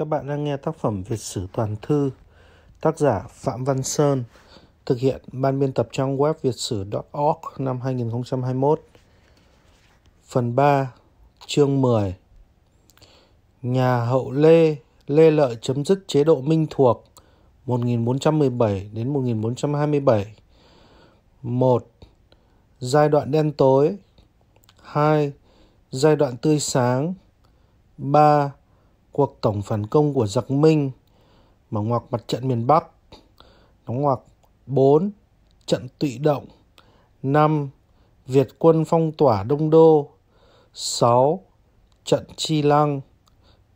Các bạn đang nghe tác phẩm Việt sử toàn thư, tác giả Phạm Văn Sơn, thực hiện ban biên tập trang web việt sử.org năm 2021. Phần 3, chương 10. Nhà hậu Lê, Lê Lợi chấm dứt chế độ Minh thuộc 1417 đến 1427. 1. Giai đoạn đen tối. 2. Giai đoạn tươi sáng. 3 cuộc tổng phản công của giặc Minh mà ngoặc mặt trận miền Bắc, nó ngoặc 4. Trận tụy động 5. Việt quân phong tỏa Đông Đô 6. Trận Chi Lăng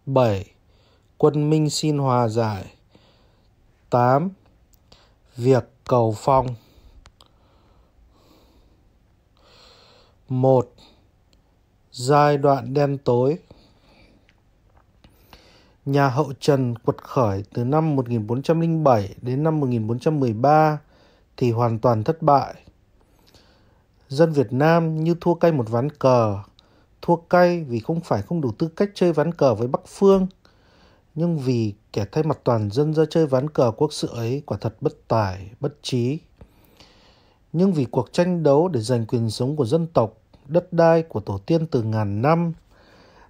7. Quân Minh xin hòa giải 8. Việc cầu phong 1. Giai đoạn đen tối Nhà hậu Trần quật khởi từ năm 1407 đến năm 1413 thì hoàn toàn thất bại. Dân Việt Nam như thua cay một ván cờ, thua cay vì không phải không đủ tư cách chơi ván cờ với Bắc Phương, nhưng vì kẻ thay mặt toàn dân ra chơi ván cờ quốc sự ấy quả thật bất tài, bất trí. Nhưng vì cuộc tranh đấu để giành quyền sống của dân tộc, đất đai của tổ tiên từ ngàn năm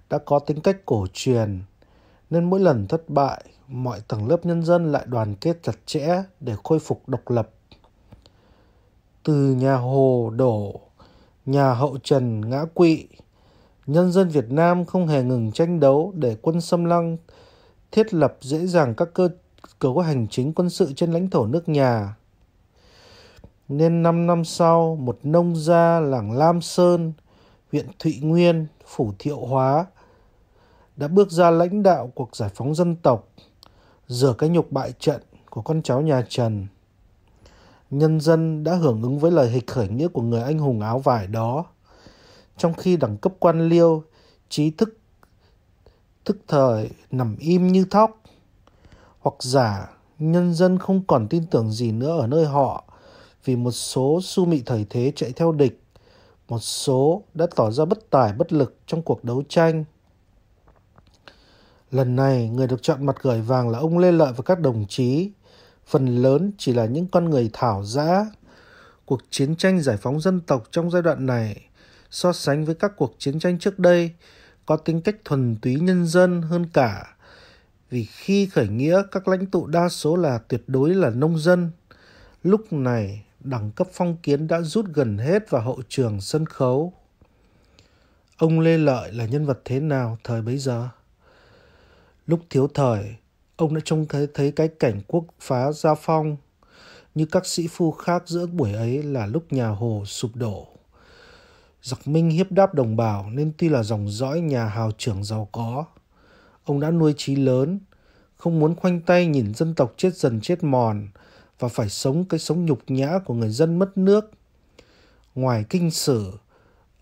đã có tính cách cổ truyền, nên mỗi lần thất bại, mọi tầng lớp nhân dân lại đoàn kết chặt chẽ để khôi phục độc lập. Từ nhà Hồ đổ, nhà hậu Trần ngã quỵ, nhân dân Việt Nam không hề ngừng tranh đấu để quân xâm lăng thiết lập dễ dàng các cơ cấu hành chính quân sự trên lãnh thổ nước nhà. Nên 5 năm sau, một nông gia làng Lam Sơn, huyện Thụy Nguyên, Phủ Thiệu Hóa đã bước ra lãnh đạo cuộc giải phóng dân tộc, rửa cái nhục bại trận của con cháu nhà Trần. Nhân dân đã hưởng ứng với lời hịch khởi nghĩa của người anh hùng áo vải đó, trong khi đẳng cấp quan liêu, trí thức thức thời nằm im như thóc, hoặc giả nhân dân không còn tin tưởng gì nữa ở nơi họ vì một số su mị thời thế chạy theo địch, một số đã tỏ ra bất tài bất lực trong cuộc đấu tranh Lần này, người được chọn mặt gửi vàng là ông Lê Lợi và các đồng chí. Phần lớn chỉ là những con người thảo dã Cuộc chiến tranh giải phóng dân tộc trong giai đoạn này, so sánh với các cuộc chiến tranh trước đây, có tính cách thuần túy nhân dân hơn cả. Vì khi khởi nghĩa, các lãnh tụ đa số là tuyệt đối là nông dân. Lúc này, đẳng cấp phong kiến đã rút gần hết vào hậu trường sân khấu. Ông Lê Lợi là nhân vật thế nào thời bấy giờ? Lúc thiếu thời, ông đã trông thấy, thấy cái cảnh quốc phá gia phong như các sĩ phu khác giữa buổi ấy là lúc nhà Hồ sụp đổ. Giặc Minh hiếp đáp đồng bào nên tuy là dòng dõi nhà hào trưởng giàu có, ông đã nuôi trí lớn, không muốn khoanh tay nhìn dân tộc chết dần chết mòn và phải sống cái sống nhục nhã của người dân mất nước. Ngoài kinh sử,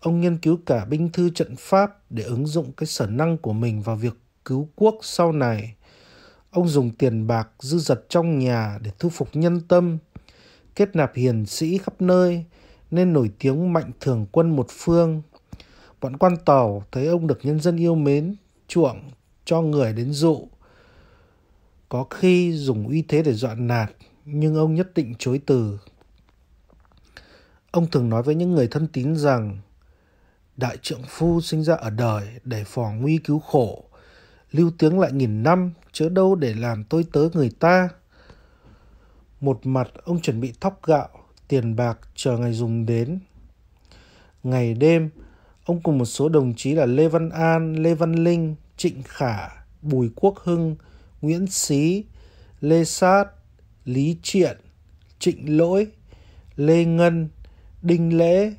ông nghiên cứu cả binh thư trận pháp để ứng dụng cái sở năng của mình vào việc cứu quốc sau này. Ông dùng tiền bạc dư dật trong nhà để thu phục nhân tâm, kết nạp hiền sĩ khắp nơi nên nổi tiếng mạnh thường quân một phương. Bọn quan tàu thấy ông được nhân dân yêu mến, chuộng, cho người đến dụ. Có khi dùng uy thế để dọa nạt, nhưng ông nhất định chối từ. Ông thường nói với những người thân tín rằng Đại trượng phu sinh ra ở đời để phò nguy cứu khổ lưu tiếng lại nghìn năm, chớ đâu để làm tôi tớ người ta. Một mặt ông chuẩn bị thóc gạo, tiền bạc chờ ngày dùng đến. Ngày đêm, ông cùng một số đồng chí là Lê Văn An, Lê Văn Linh, Trịnh Khả, Bùi Quốc Hưng, Nguyễn Xí, Lê Sát, Lý Triện, Trịnh Lỗi, Lê Ngân, Đinh Lễ,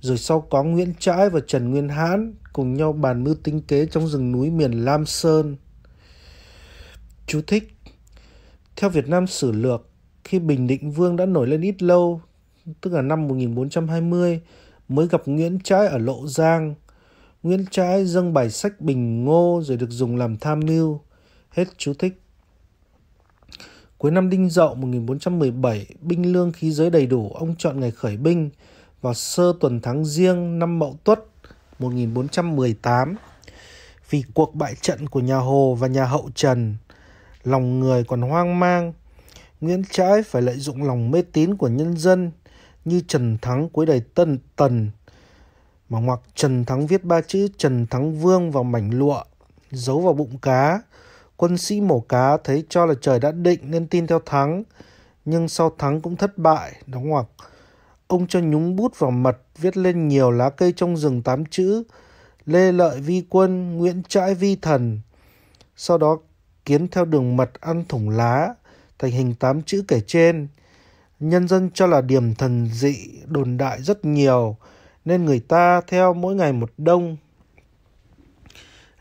rồi sau có Nguyễn Trãi và Trần Nguyên Hãn cùng nhau bàn mưu tính kế trong rừng núi miền Lam Sơn. Chú thích Theo Việt Nam sử lược, khi Bình Định Vương đã nổi lên ít lâu, tức là năm 1420, mới gặp Nguyễn Trãi ở Lộ Giang. Nguyễn Trãi dâng bài sách Bình Ngô rồi được dùng làm tham mưu. Hết chú thích. Cuối năm Đinh Dậu 1417, binh lương khí giới đầy đủ, ông chọn ngày khởi binh vào sơ tuần tháng riêng năm Mậu Tuất 1418 vì cuộc bại trận của nhà Hồ và nhà Hậu Trần, lòng người còn hoang mang, Nguyễn Trãi phải lợi dụng lòng mê tín của nhân dân như Trần Thắng cuối đời Tân Tần mà ngoặc Trần Thắng viết ba chữ Trần Thắng Vương vào mảnh lụa, giấu vào bụng cá. Quân sĩ mổ cá thấy cho là trời đã định nên tin theo Thắng, nhưng sau Thắng cũng thất bại, đóng ngoặc Ông cho nhúng bút vào mật, viết lên nhiều lá cây trong rừng tám chữ, Lê Lợi Vi Quân, Nguyễn Trãi Vi Thần. Sau đó kiến theo đường mật ăn thủng lá, thành hình tám chữ kể trên. Nhân dân cho là điểm thần dị, đồn đại rất nhiều, nên người ta theo mỗi ngày một đông.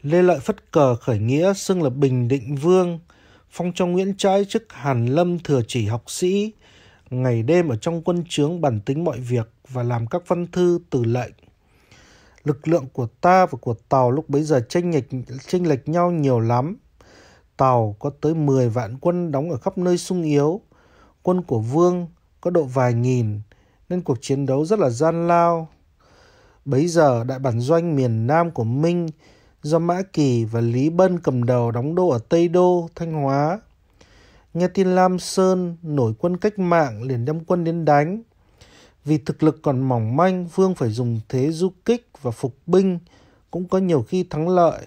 Lê Lợi phất cờ khởi nghĩa xưng là Bình Định Vương, phong cho Nguyễn Trãi chức Hàn Lâm thừa chỉ học sĩ, ngày đêm ở trong quân trướng bản tính mọi việc và làm các văn thư từ lệnh. Lực lượng của ta và của Tàu lúc bấy giờ tranh lệch, tranh lệch nhau nhiều lắm. Tàu có tới 10 vạn quân đóng ở khắp nơi sung yếu. Quân của Vương có độ vài nghìn, nên cuộc chiến đấu rất là gian lao. Bấy giờ đại bản doanh miền Nam của Minh do Mã Kỳ và Lý Bân cầm đầu đóng đô ở Tây Đô, Thanh Hóa nghe tin Lam Sơn nổi quân cách mạng liền đem quân đến đánh. Vì thực lực còn mỏng manh, Vương phải dùng thế du kích và phục binh, cũng có nhiều khi thắng lợi.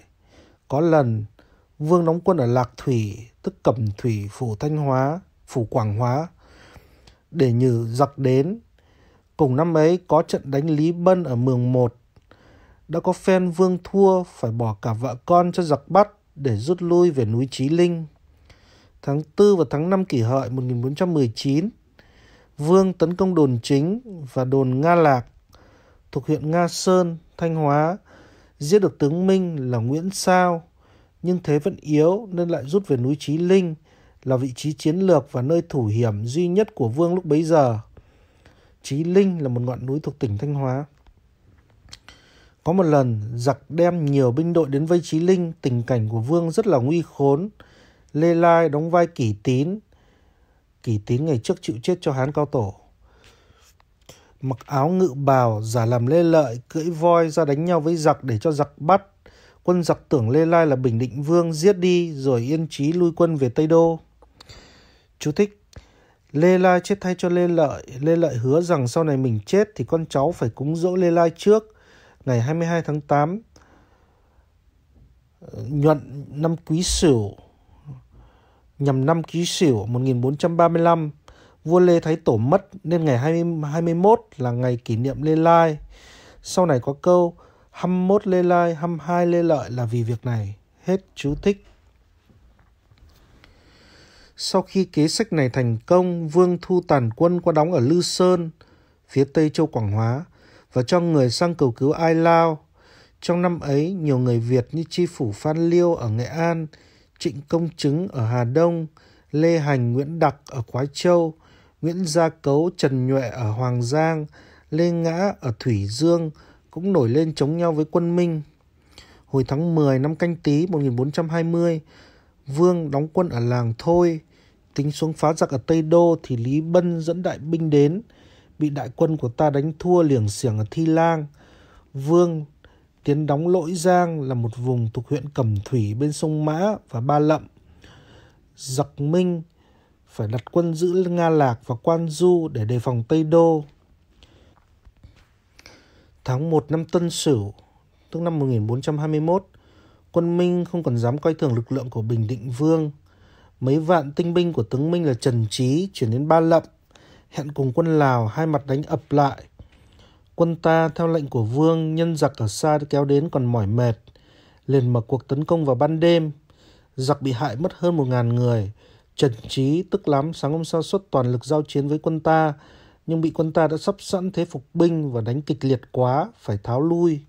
Có lần, Vương đóng quân ở Lạc Thủy, tức Cẩm Thủy, Phủ Thanh Hóa, Phủ Quảng Hóa, để nhử giặc đến. Cùng năm ấy có trận đánh Lý Bân ở Mường Một. Đã có phen Vương thua phải bỏ cả vợ con cho giặc bắt để rút lui về núi Chí Linh tháng 4 và tháng 5 kỷ hợi 1419, Vương tấn công đồn chính và đồn Nga Lạc thuộc huyện Nga Sơn, Thanh Hóa, giết được tướng Minh là Nguyễn Sao, nhưng thế vẫn yếu nên lại rút về núi trí Linh là vị trí chiến lược và nơi thủ hiểm duy nhất của Vương lúc bấy giờ. trí Linh là một ngọn núi thuộc tỉnh Thanh Hóa. Có một lần, giặc đem nhiều binh đội đến vây trí Linh, tình cảnh của Vương rất là nguy khốn, Lê Lai đóng vai Kỷ Tín. Kỷ Tín ngày trước chịu chết cho Hán Cao Tổ. Mặc áo ngự bào, giả làm Lê Lợi, cưỡi voi ra đánh nhau với giặc để cho giặc bắt. Quân giặc tưởng Lê Lai là Bình Định Vương giết đi rồi yên trí lui quân về Tây Đô. Chú thích Lê Lai chết thay cho Lê Lợi. Lê Lợi hứa rằng sau này mình chết thì con cháu phải cúng dỗ Lê Lai trước. Ngày 22 tháng 8, nhuận năm quý sửu nhằm năm ký sửu 1435, vua Lê Thái Tổ mất nên ngày 20, 21 là ngày kỷ niệm Lê Lai. Sau này có câu 21 Lê Lai, 22 Lê Lợi là vì việc này. Hết chú thích. Sau khi kế sách này thành công, Vương thu tàn quân qua đóng ở Lư Sơn, phía tây châu Quảng Hóa, và cho người sang cầu cứu Ai Lao. Trong năm ấy, nhiều người Việt như tri phủ Phan Liêu ở Nghệ An, Trịnh Công Chứng ở Hà Đông, Lê Hành Nguyễn Đặc ở Quái Châu, Nguyễn Gia Cấu Trần Nhuệ ở Hoàng Giang, Lê Ngã ở Thủy Dương cũng nổi lên chống nhau với quân Minh. Hồi tháng 10 năm canh tí 1420, Vương đóng quân ở làng Thôi, tính xuống phá giặc ở Tây Đô thì Lý Bân dẫn đại binh đến, bị đại quân của ta đánh thua liềng xiềng ở Thi Lang. Vương tiến đóng Lỗi Giang là một vùng thuộc huyện Cẩm Thủy bên sông Mã và Ba Lậm. Giặc Minh phải đặt quân giữ Nga Lạc và Quan Du để đề phòng Tây Đô. Tháng 1 năm Tân Sửu, tức năm 1421, quân Minh không còn dám coi thường lực lượng của Bình Định Vương. Mấy vạn tinh binh của tướng Minh là Trần Trí chuyển đến Ba Lậm, hẹn cùng quân Lào hai mặt đánh ập lại quân ta theo lệnh của vương nhân giặc ở xa kéo đến còn mỏi mệt, liền mở cuộc tấn công vào ban đêm. Giặc bị hại mất hơn một ngàn người. Trần Trí tức lắm sáng hôm sau xuất toàn lực giao chiến với quân ta, nhưng bị quân ta đã sắp sẵn thế phục binh và đánh kịch liệt quá, phải tháo lui.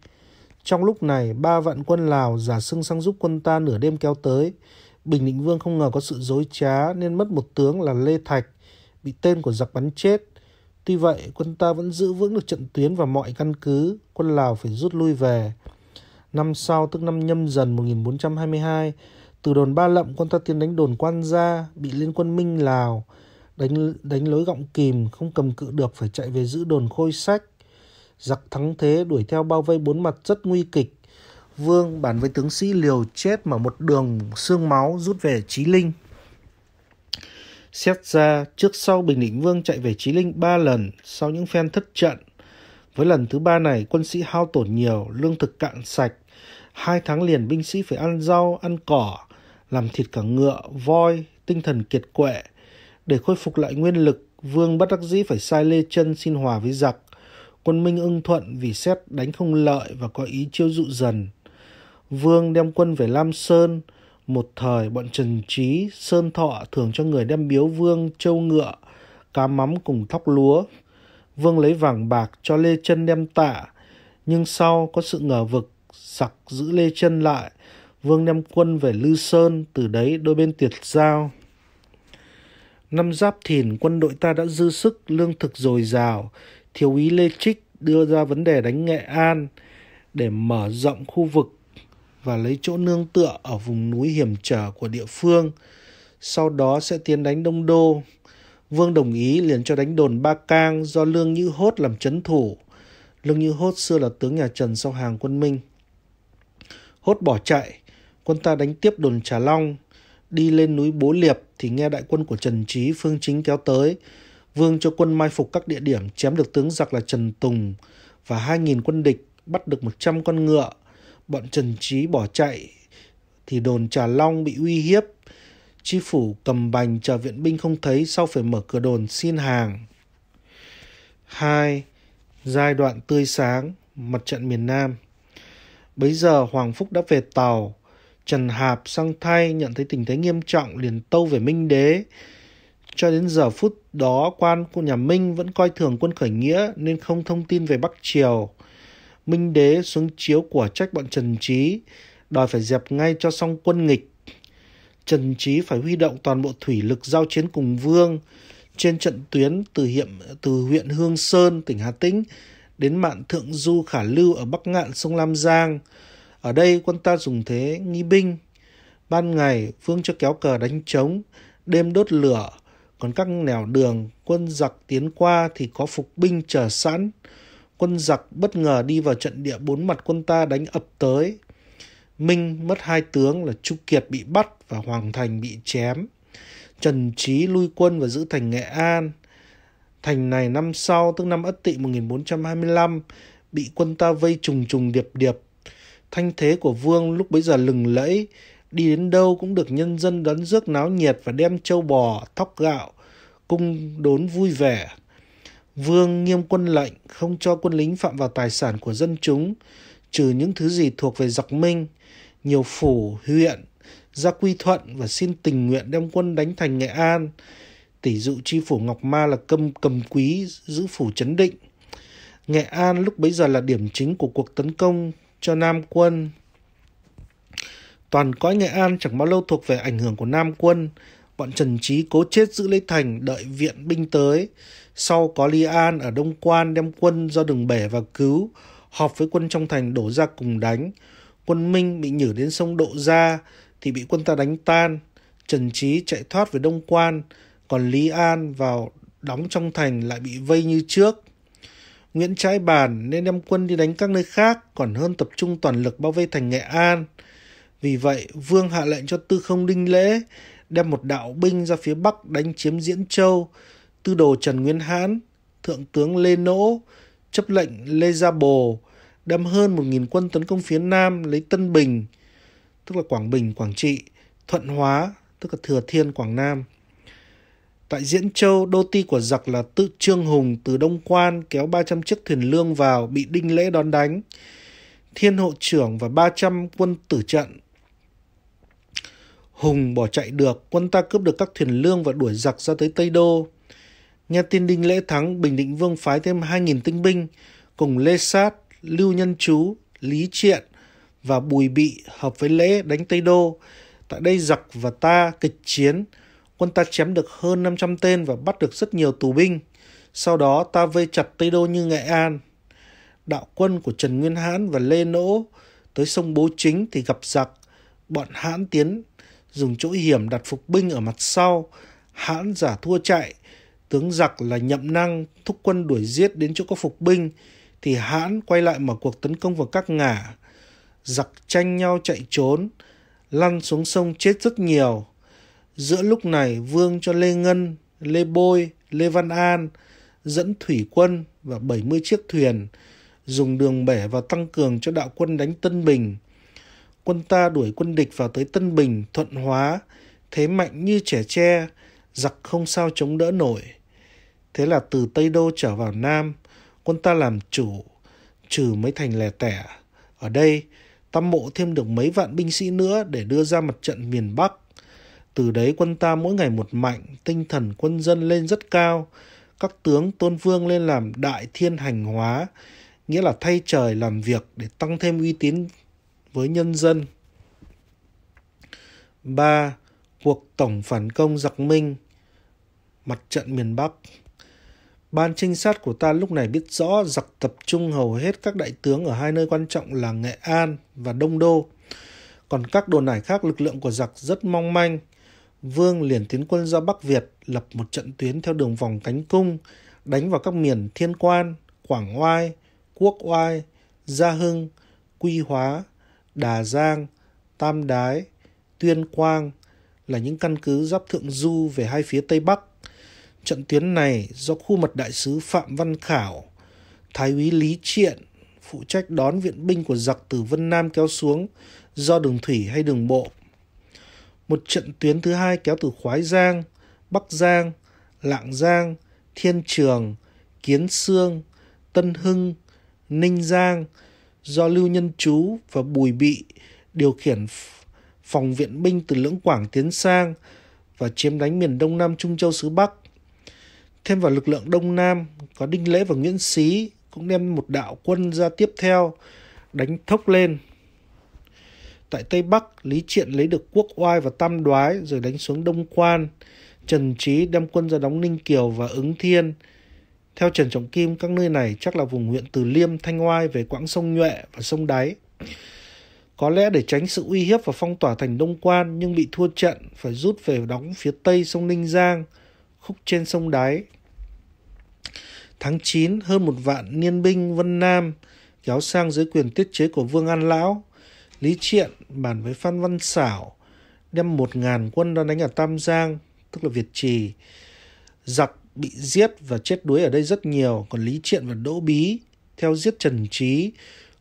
Trong lúc này, ba vạn quân Lào giả xưng sang giúp quân ta nửa đêm kéo tới. Bình Định Vương không ngờ có sự dối trá nên mất một tướng là Lê Thạch, bị tên của giặc bắn chết. Tuy vậy, quân ta vẫn giữ vững được trận tuyến và mọi căn cứ, quân Lào phải rút lui về. Năm sau, tức năm nhâm dần 1422, từ đồn Ba Lậm quân ta tiến đánh đồn Quan Gia, bị liên quân Minh Lào, đánh đánh lối gọng kìm, không cầm cự được phải chạy về giữ đồn Khôi Sách. Giặc thắng thế đuổi theo bao vây bốn mặt rất nguy kịch. Vương bản với tướng sĩ liều chết mà một đường xương máu rút về Chí Linh. Xét ra, trước sau Bình Định Vương chạy về Chí Linh 3 lần sau những phen thất trận. Với lần thứ ba này, quân sĩ hao tổn nhiều, lương thực cạn sạch. Hai tháng liền binh sĩ phải ăn rau, ăn cỏ, làm thịt cả ngựa, voi, tinh thần kiệt quệ. Để khôi phục lại nguyên lực, Vương bất đắc dĩ phải sai Lê chân xin hòa với giặc. Quân Minh ưng thuận vì xét đánh không lợi và có ý chiêu dụ dần. Vương đem quân về Lam Sơn, một thời bọn Trần Trí, Sơn Thọ thường cho người đem biếu vương châu ngựa, cá mắm cùng thóc lúa. Vương lấy vàng bạc cho Lê chân đem tạ, nhưng sau có sự ngờ vực, sặc giữ Lê chân lại. Vương đem quân về Lư Sơn, từ đấy đôi bên tiệt giao. Năm giáp thìn quân đội ta đã dư sức, lương thực dồi dào. Thiếu úy Lê Trích đưa ra vấn đề đánh Nghệ An để mở rộng khu vực và lấy chỗ nương tựa ở vùng núi hiểm trở của địa phương. Sau đó sẽ tiến đánh Đông Đô. Vương đồng ý liền cho đánh đồn Ba Cang do Lương Như Hốt làm chấn thủ. Lương Như Hốt xưa là tướng nhà Trần sau hàng quân Minh. Hốt bỏ chạy, quân ta đánh tiếp đồn Trà Long. Đi lên núi Bố Liệp thì nghe đại quân của Trần Trí Phương Chính kéo tới. Vương cho quân mai phục các địa điểm chém được tướng giặc là Trần Tùng và 2.000 quân địch bắt được 100 con ngựa Bọn Trần Trí bỏ chạy thì đồn Trà Long bị uy hiếp. Chi phủ cầm bành chờ viện binh không thấy sau phải mở cửa đồn xin hàng. 2. Giai đoạn tươi sáng, mặt trận miền Nam. Bấy giờ Hoàng Phúc đã về Tàu. Trần Hạp sang thay nhận thấy tình thế nghiêm trọng liền tâu về Minh Đế. Cho đến giờ phút đó quan của nhà Minh vẫn coi thường quân khởi nghĩa nên không thông tin về Bắc Triều. Minh Đế xuống chiếu của trách bọn Trần Trí, đòi phải dẹp ngay cho xong quân nghịch. Trần Trí phải huy động toàn bộ thủy lực giao chiến cùng Vương trên trận tuyến từ, hiểm, từ huyện Hương Sơn, tỉnh Hà Tĩnh đến mạn Thượng Du Khả Lưu ở Bắc Ngạn, sông Lam Giang. Ở đây quân ta dùng thế nghi binh. Ban ngày, Vương cho kéo cờ đánh trống, đêm đốt lửa, còn các nẻo đường quân giặc tiến qua thì có phục binh chờ sẵn quân giặc bất ngờ đi vào trận địa bốn mặt quân ta đánh ập tới. Minh mất hai tướng là Chu Kiệt bị bắt và Hoàng Thành bị chém. Trần Trí lui quân và giữ thành Nghệ An. Thành này năm sau, tức năm Ất Tỵ 1425, bị quân ta vây trùng trùng điệp điệp. Thanh thế của vương lúc bấy giờ lừng lẫy, đi đến đâu cũng được nhân dân đón rước náo nhiệt và đem châu bò, thóc gạo, cung đốn vui vẻ. Vương nghiêm quân lệnh không cho quân lính phạm vào tài sản của dân chúng, trừ những thứ gì thuộc về giặc Minh, nhiều phủ, huyện, ra quy thuận và xin tình nguyện đem quân đánh thành Nghệ An. Tỷ dụ tri phủ Ngọc Ma là cầm cầm quý giữ phủ chấn định. Nghệ An lúc bấy giờ là điểm chính của cuộc tấn công cho Nam quân. Toàn cõi Nghệ An chẳng bao lâu thuộc về ảnh hưởng của Nam quân. Bọn Trần Trí cố chết giữ lấy thành đợi viện binh tới. Sau có Lý An ở Đông Quan đem quân do đường bể và cứu, họp với quân trong thành đổ ra cùng đánh. Quân Minh bị nhử đến sông Độ Ra thì bị quân ta đánh tan. Trần Trí chạy thoát về Đông Quan, còn Lý An vào đóng trong thành lại bị vây như trước. Nguyễn Trãi bàn nên đem quân đi đánh các nơi khác còn hơn tập trung toàn lực bao vây thành Nghệ An. Vì vậy, Vương hạ lệnh cho Tư Không Đinh Lễ đem một đạo binh ra phía Bắc đánh chiếm Diễn Châu, tư đồ Trần Nguyên Hãn, thượng tướng Lê Nỗ, chấp lệnh Lê Gia Bồ, đâm hơn 1.000 quân tấn công phía Nam lấy Tân Bình, tức là Quảng Bình, Quảng Trị, Thuận Hóa, tức là Thừa Thiên, Quảng Nam. Tại Diễn Châu, đô ti của giặc là Tự Trương Hùng từ Đông Quan kéo 300 chiếc thuyền lương vào bị đinh lễ đón đánh. Thiên hộ trưởng và 300 quân tử trận. Hùng bỏ chạy được, quân ta cướp được các thuyền lương và đuổi giặc ra tới Tây Đô. Nhà tiên đinh lễ thắng Bình Định Vương phái thêm 2.000 tinh binh cùng Lê Sát, Lưu Nhân Chú, Lý Triện và Bùi Bị hợp với Lễ đánh Tây Đô. Tại đây giặc và ta kịch chiến, quân ta chém được hơn 500 tên và bắt được rất nhiều tù binh. Sau đó ta vây chặt Tây Đô như Nghệ An. Đạo quân của Trần Nguyên Hãn và Lê Nỗ tới sông Bố Chính thì gặp giặc. Bọn Hãn tiến dùng chỗ hiểm đặt phục binh ở mặt sau. Hãn giả thua chạy, tướng giặc là nhậm năng thúc quân đuổi giết đến chỗ có phục binh thì hãn quay lại mở cuộc tấn công vào các ngả giặc tranh nhau chạy trốn lăn xuống sông chết rất nhiều giữa lúc này vương cho lê ngân lê bôi lê văn an dẫn thủy quân và 70 chiếc thuyền dùng đường bể và tăng cường cho đạo quân đánh Tân Bình. Quân ta đuổi quân địch vào tới Tân Bình, Thuận Hóa, thế mạnh như trẻ tre, giặc không sao chống đỡ nổi. Thế là từ Tây Đô trở vào Nam, quân ta làm chủ, trừ mấy thành lẻ tẻ. Ở đây, ta mộ thêm được mấy vạn binh sĩ nữa để đưa ra mặt trận miền Bắc. Từ đấy quân ta mỗi ngày một mạnh, tinh thần quân dân lên rất cao. Các tướng tôn vương lên làm đại thiên hành hóa, nghĩa là thay trời làm việc để tăng thêm uy tín với nhân dân. 3. Cuộc tổng phản công giặc Minh Mặt trận miền Bắc Ban trinh sát của ta lúc này biết rõ giặc tập trung hầu hết các đại tướng ở hai nơi quan trọng là Nghệ An và Đông Đô. Còn các đồn ải khác lực lượng của giặc rất mong manh. Vương liền tiến quân ra Bắc Việt, lập một trận tuyến theo đường vòng cánh cung, đánh vào các miền Thiên Quan, Quảng Oai, Quốc Oai, Gia Hưng, Quy Hóa, Đà Giang, Tam Đái, Tuyên Quang là những căn cứ giáp thượng du về hai phía Tây Bắc Trận tuyến này do khu mật đại sứ Phạm Văn Khảo, Thái úy Lý Triện, phụ trách đón viện binh của giặc từ Vân Nam kéo xuống do đường thủy hay đường bộ. Một trận tuyến thứ hai kéo từ Khoái Giang, Bắc Giang, Lạng Giang, Thiên Trường, Kiến Sương, Tân Hưng, Ninh Giang do Lưu Nhân Chú và Bùi Bị điều khiển phòng viện binh từ Lưỡng Quảng tiến sang và chiếm đánh miền Đông Nam Trung Châu xứ Bắc. Thêm vào lực lượng Đông Nam, có Đinh Lễ và Nguyễn Xí cũng đem một đạo quân ra tiếp theo, đánh thốc lên. Tại Tây Bắc, Lý Triện lấy được Quốc Oai và Tam Đoái rồi đánh xuống Đông Quan. Trần Trí đem quân ra đóng Ninh Kiều và Ứng Thiên. Theo Trần Trọng Kim, các nơi này chắc là vùng huyện Từ Liêm, Thanh Oai về quãng sông Nhuệ và sông Đáy. Có lẽ để tránh sự uy hiếp và phong tỏa thành Đông Quan nhưng bị thua trận phải rút về đóng phía tây sông Ninh Giang, khúc trên sông Đáy. Tháng 9, hơn một vạn niên binh Vân Nam kéo sang dưới quyền tiết chế của Vương An Lão. Lý Triện bàn với Phan Văn Xảo đem một ngàn quân đón đánh ở Tam Giang, tức là Việt Trì. Giặc bị giết và chết đuối ở đây rất nhiều, còn Lý Triện và Đỗ Bí theo giết Trần Trí,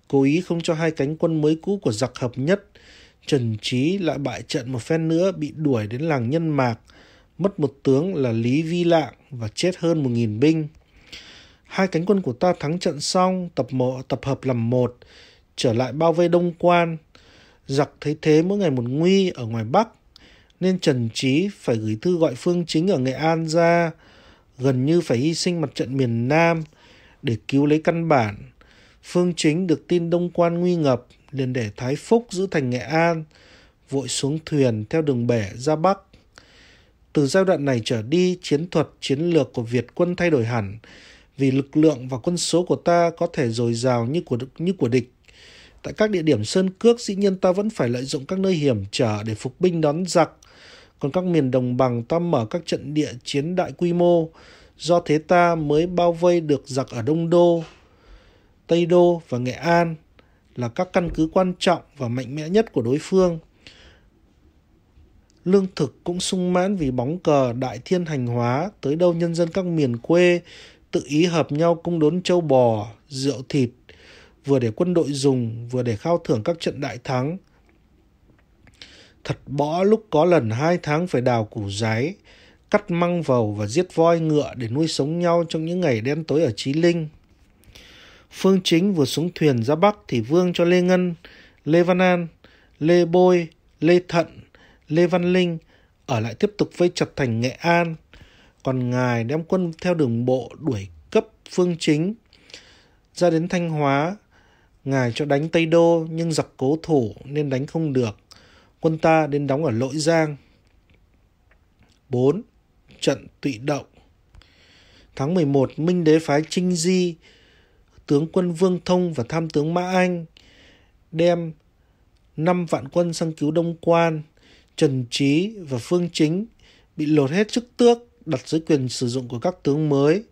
cố ý không cho hai cánh quân mới cũ của giặc hợp nhất. Trần Trí lại bại trận một phen nữa bị đuổi đến làng Nhân Mạc, mất một tướng là Lý Vi Lạng và chết hơn một nghìn binh. Hai cánh quân của ta thắng trận xong, tập mộ, tập hợp làm một, trở lại bao vây đông quan. Giặc thấy thế mỗi ngày một nguy ở ngoài Bắc, nên Trần Trí phải gửi thư gọi phương chính ở Nghệ An ra, gần như phải hy sinh mặt trận miền Nam để cứu lấy căn bản. Phương chính được tin đông quan nguy ngập, liền để Thái Phúc giữ thành Nghệ An, vội xuống thuyền theo đường bể ra Bắc. Từ giai đoạn này trở đi, chiến thuật, chiến lược của Việt quân thay đổi hẳn, vì lực lượng và quân số của ta có thể dồi dào như của như của địch. Tại các địa điểm sơn cước dĩ nhiên ta vẫn phải lợi dụng các nơi hiểm trở để phục binh đón giặc. Còn các miền đồng bằng ta mở các trận địa chiến đại quy mô, do thế ta mới bao vây được giặc ở Đông Đô, Tây Đô và Nghệ An là các căn cứ quan trọng và mạnh mẽ nhất của đối phương. Lương thực cũng sung mãn vì bóng cờ đại thiên hành hóa tới đâu nhân dân các miền quê tự ý hợp nhau cung đốn châu bò, rượu thịt, vừa để quân đội dùng, vừa để khao thưởng các trận đại thắng. Thật bõ lúc có lần hai tháng phải đào củ giấy, cắt măng vầu và giết voi ngựa để nuôi sống nhau trong những ngày đen tối ở Chí Linh. Phương Chính vừa xuống thuyền ra Bắc thì Vương cho Lê Ngân, Lê Văn An, Lê Bôi, Lê Thận, Lê Văn Linh ở lại tiếp tục vây chặt thành Nghệ An còn ngài đem quân theo đường bộ đuổi cấp phương chính. Ra đến Thanh Hóa, ngài cho đánh Tây Đô nhưng giặc cố thủ nên đánh không được. Quân ta đến đóng ở Lội Giang. 4. Trận tụy động Tháng 11, Minh đế phái Trinh Di, tướng quân Vương Thông và tham tướng Mã Anh đem 5 vạn quân sang cứu Đông Quan, Trần Trí và Phương Chính bị lột hết chức tước đặt dưới quyền sử dụng của các tướng mới.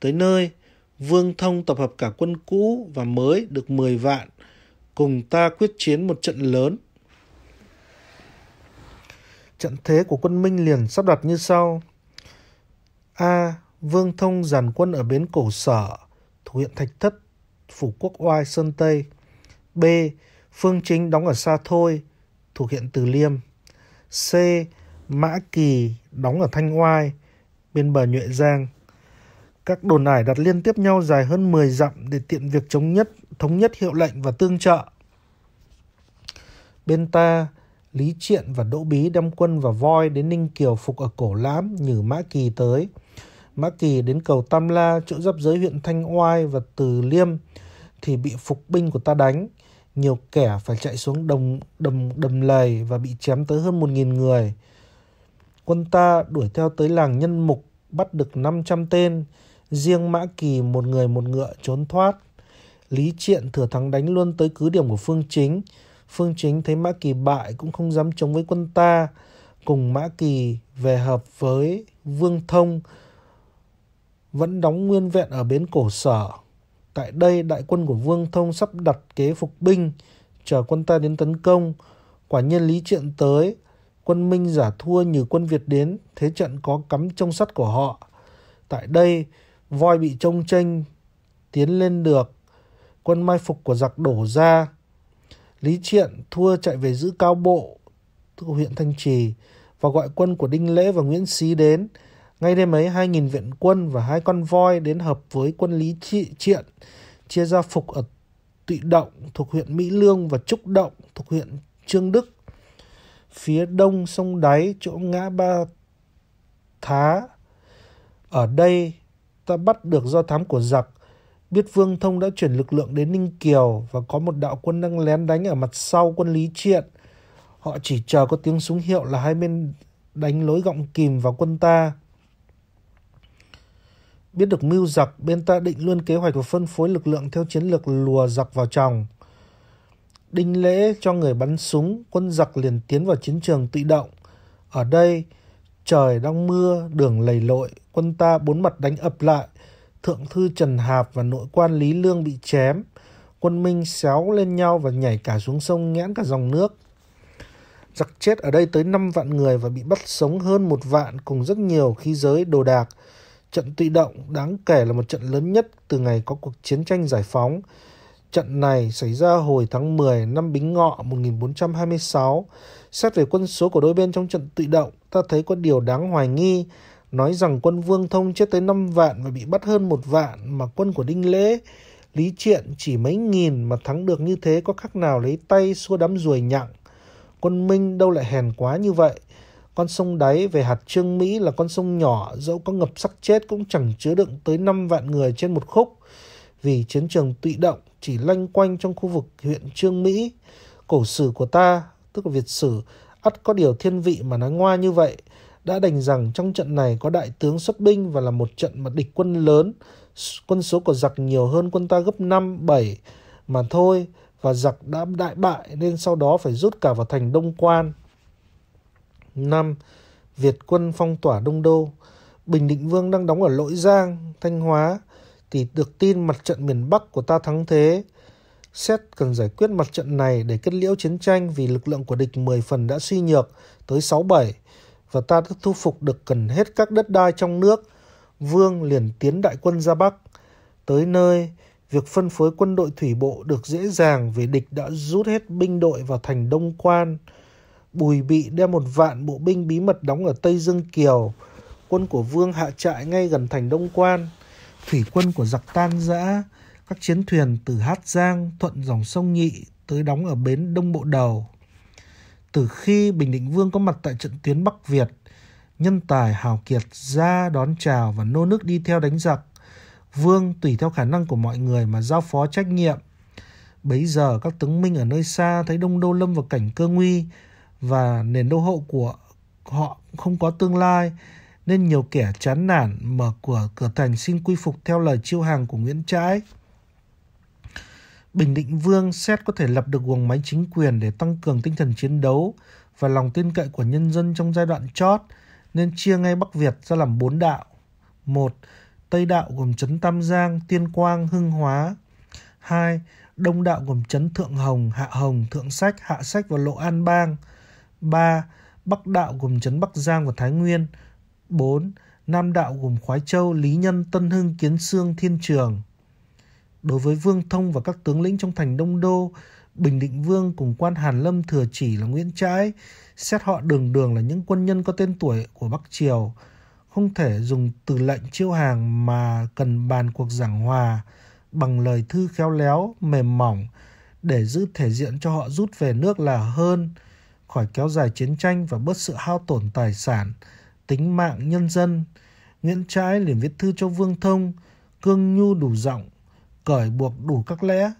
Tới nơi, Vương Thông tập hợp cả quân cũ và mới được 10 vạn, cùng ta quyết chiến một trận lớn. Trận thế của quân Minh liền sắp đặt như sau. A. Vương Thông dàn quân ở bến Cổ Sở, thủ huyện Thạch Thất, Phủ Quốc Oai, Sơn Tây. B. Phương Chính đóng ở Sa Thôi, thuộc huyện Từ Liêm. C. Mã Kỳ đóng ở Thanh Oai, bên bờ Nhuệ Giang. Các đồn ải đặt liên tiếp nhau dài hơn 10 dặm để tiện việc chống nhất, thống nhất hiệu lệnh và tương trợ. Bên ta, Lý Triện và Đỗ Bí đem quân và voi đến Ninh Kiều phục ở Cổ Lãm, nhử Mã Kỳ tới. Mã Kỳ đến cầu Tam La, chỗ giáp giới huyện Thanh Oai và Từ Liêm thì bị phục binh của ta đánh. Nhiều kẻ phải chạy xuống đồng, đầm, đầm lầy và bị chém tới hơn 1.000 người. Quân ta đuổi theo tới làng Nhân Mục bắt được 500 tên, riêng Mã Kỳ một người một ngựa trốn thoát. Lý Triện thừa thắng đánh luôn tới cứ điểm của Phương Chính. Phương Chính thấy Mã Kỳ bại cũng không dám chống với quân ta. Cùng Mã Kỳ về hợp với Vương Thông vẫn đóng nguyên vẹn ở bến cổ sở. Tại đây đại quân của Vương Thông sắp đặt kế phục binh, chờ quân ta đến tấn công. Quả nhiên Lý Triện tới, quân Minh giả thua như quân Việt đến, thế trận có cắm trông sắt của họ. Tại đây, voi bị trông tranh, tiến lên được, quân mai phục của giặc đổ ra. Lý Triện thua chạy về giữ cao bộ, thuộc huyện Thanh Trì, và gọi quân của Đinh Lễ và Nguyễn Xí đến. Ngay đêm ấy, 2.000 viện quân và hai con voi đến hợp với quân Lý Triện, chia ra phục ở Tụy Động thuộc huyện Mỹ Lương và Trúc Động thuộc huyện Trương Đức phía đông sông đáy chỗ ngã ba thá. Ở đây ta bắt được do thám của giặc, biết Vương Thông đã chuyển lực lượng đến Ninh Kiều và có một đạo quân đang lén đánh ở mặt sau quân Lý Triện. Họ chỉ chờ có tiếng súng hiệu là hai bên đánh lối gọng kìm vào quân ta. Biết được mưu giặc, bên ta định luôn kế hoạch và phân phối lực lượng theo chiến lược lùa giặc vào trong đinh lễ cho người bắn súng, quân giặc liền tiến vào chiến trường tự động. Ở đây, trời đang mưa, đường lầy lội, quân ta bốn mặt đánh ập lại. Thượng thư Trần Hạp và nội quan Lý Lương bị chém. Quân Minh xéo lên nhau và nhảy cả xuống sông nghẽn cả dòng nước. Giặc chết ở đây tới 5 vạn người và bị bắt sống hơn một vạn cùng rất nhiều khí giới đồ đạc. Trận tự động đáng kể là một trận lớn nhất từ ngày có cuộc chiến tranh giải phóng. Trận này xảy ra hồi tháng 10 năm Bính Ngọ 1426. Xét về quân số của đôi bên trong trận tự động, ta thấy có điều đáng hoài nghi, nói rằng quân Vương Thông chết tới 5 vạn và bị bắt hơn một vạn mà quân của Đinh Lễ, Lý Triện chỉ mấy nghìn mà thắng được như thế có khác nào lấy tay xua đám ruồi nhặng. Quân Minh đâu lại hèn quá như vậy. Con sông đáy về hạt Trương Mỹ là con sông nhỏ, dẫu có ngập sắc chết cũng chẳng chứa đựng tới 5 vạn người trên một khúc vì chiến trường tụy động chỉ lanh quanh trong khu vực huyện Trương Mỹ. Cổ sử của ta, tức là Việt sử, ắt có điều thiên vị mà nói ngoa như vậy, đã đành rằng trong trận này có đại tướng xuất binh và là một trận mà địch quân lớn, quân số của giặc nhiều hơn quân ta gấp 5, 7 mà thôi, và giặc đã đại bại nên sau đó phải rút cả vào thành Đông Quan. 5. Việt quân phong tỏa Đông Đô Bình Định Vương đang đóng ở Lỗi Giang, Thanh Hóa, thì được tin mặt trận miền Bắc của ta thắng thế. Xét cần giải quyết mặt trận này để kết liễu chiến tranh vì lực lượng của địch 10 phần đã suy nhược tới 6-7 và ta đã thu phục được gần hết các đất đai trong nước. Vương liền tiến đại quân ra Bắc. Tới nơi, việc phân phối quân đội thủy bộ được dễ dàng vì địch đã rút hết binh đội vào thành Đông Quan. Bùi Bị đem một vạn bộ binh bí mật đóng ở Tây Dương Kiều. Quân của Vương hạ trại ngay gần thành Đông Quan thủy quân của giặc tan rã, các chiến thuyền từ Hát Giang, thuận dòng sông Nhị tới đóng ở bến Đông Bộ Đầu. Từ khi Bình Định Vương có mặt tại trận tuyến Bắc Việt, nhân tài hào kiệt ra đón chào và nô nước đi theo đánh giặc. Vương tùy theo khả năng của mọi người mà giao phó trách nhiệm. Bấy giờ các tướng Minh ở nơi xa thấy Đông Đô Lâm vào cảnh cơ nguy và nền đô hộ của họ không có tương lai nên nhiều kẻ chán nản mở cửa cửa thành xin quy phục theo lời chiêu hàng của Nguyễn Trãi. Bình Định Vương xét có thể lập được quần máy chính quyền để tăng cường tinh thần chiến đấu và lòng tin cậy của nhân dân trong giai đoạn chót nên chia ngay Bắc Việt ra làm bốn đạo. một Tây đạo gồm Trấn Tam Giang, Tiên Quang, Hưng Hóa. hai Đông đạo gồm Trấn Thượng Hồng, Hạ Hồng, Thượng Sách, Hạ Sách và Lộ An Bang. ba Bắc đạo gồm Trấn Bắc Giang và Thái Nguyên. 4. Nam đạo gồm Khoái Châu, Lý Nhân, Tân Hưng, Kiến Sương, Thiên Trường. Đối với Vương Thông và các tướng lĩnh trong thành Đông Đô, Bình Định Vương cùng quan Hàn Lâm thừa chỉ là Nguyễn Trãi, xét họ đường đường là những quân nhân có tên tuổi của Bắc Triều, không thể dùng từ lệnh chiêu hàng mà cần bàn cuộc giảng hòa bằng lời thư khéo léo, mềm mỏng để giữ thể diện cho họ rút về nước là hơn, khỏi kéo dài chiến tranh và bớt sự hao tổn tài sản, tính mạng nhân dân. Nguyễn Trãi liền viết thư cho Vương Thông, cương nhu đủ giọng, cởi buộc đủ các lẽ.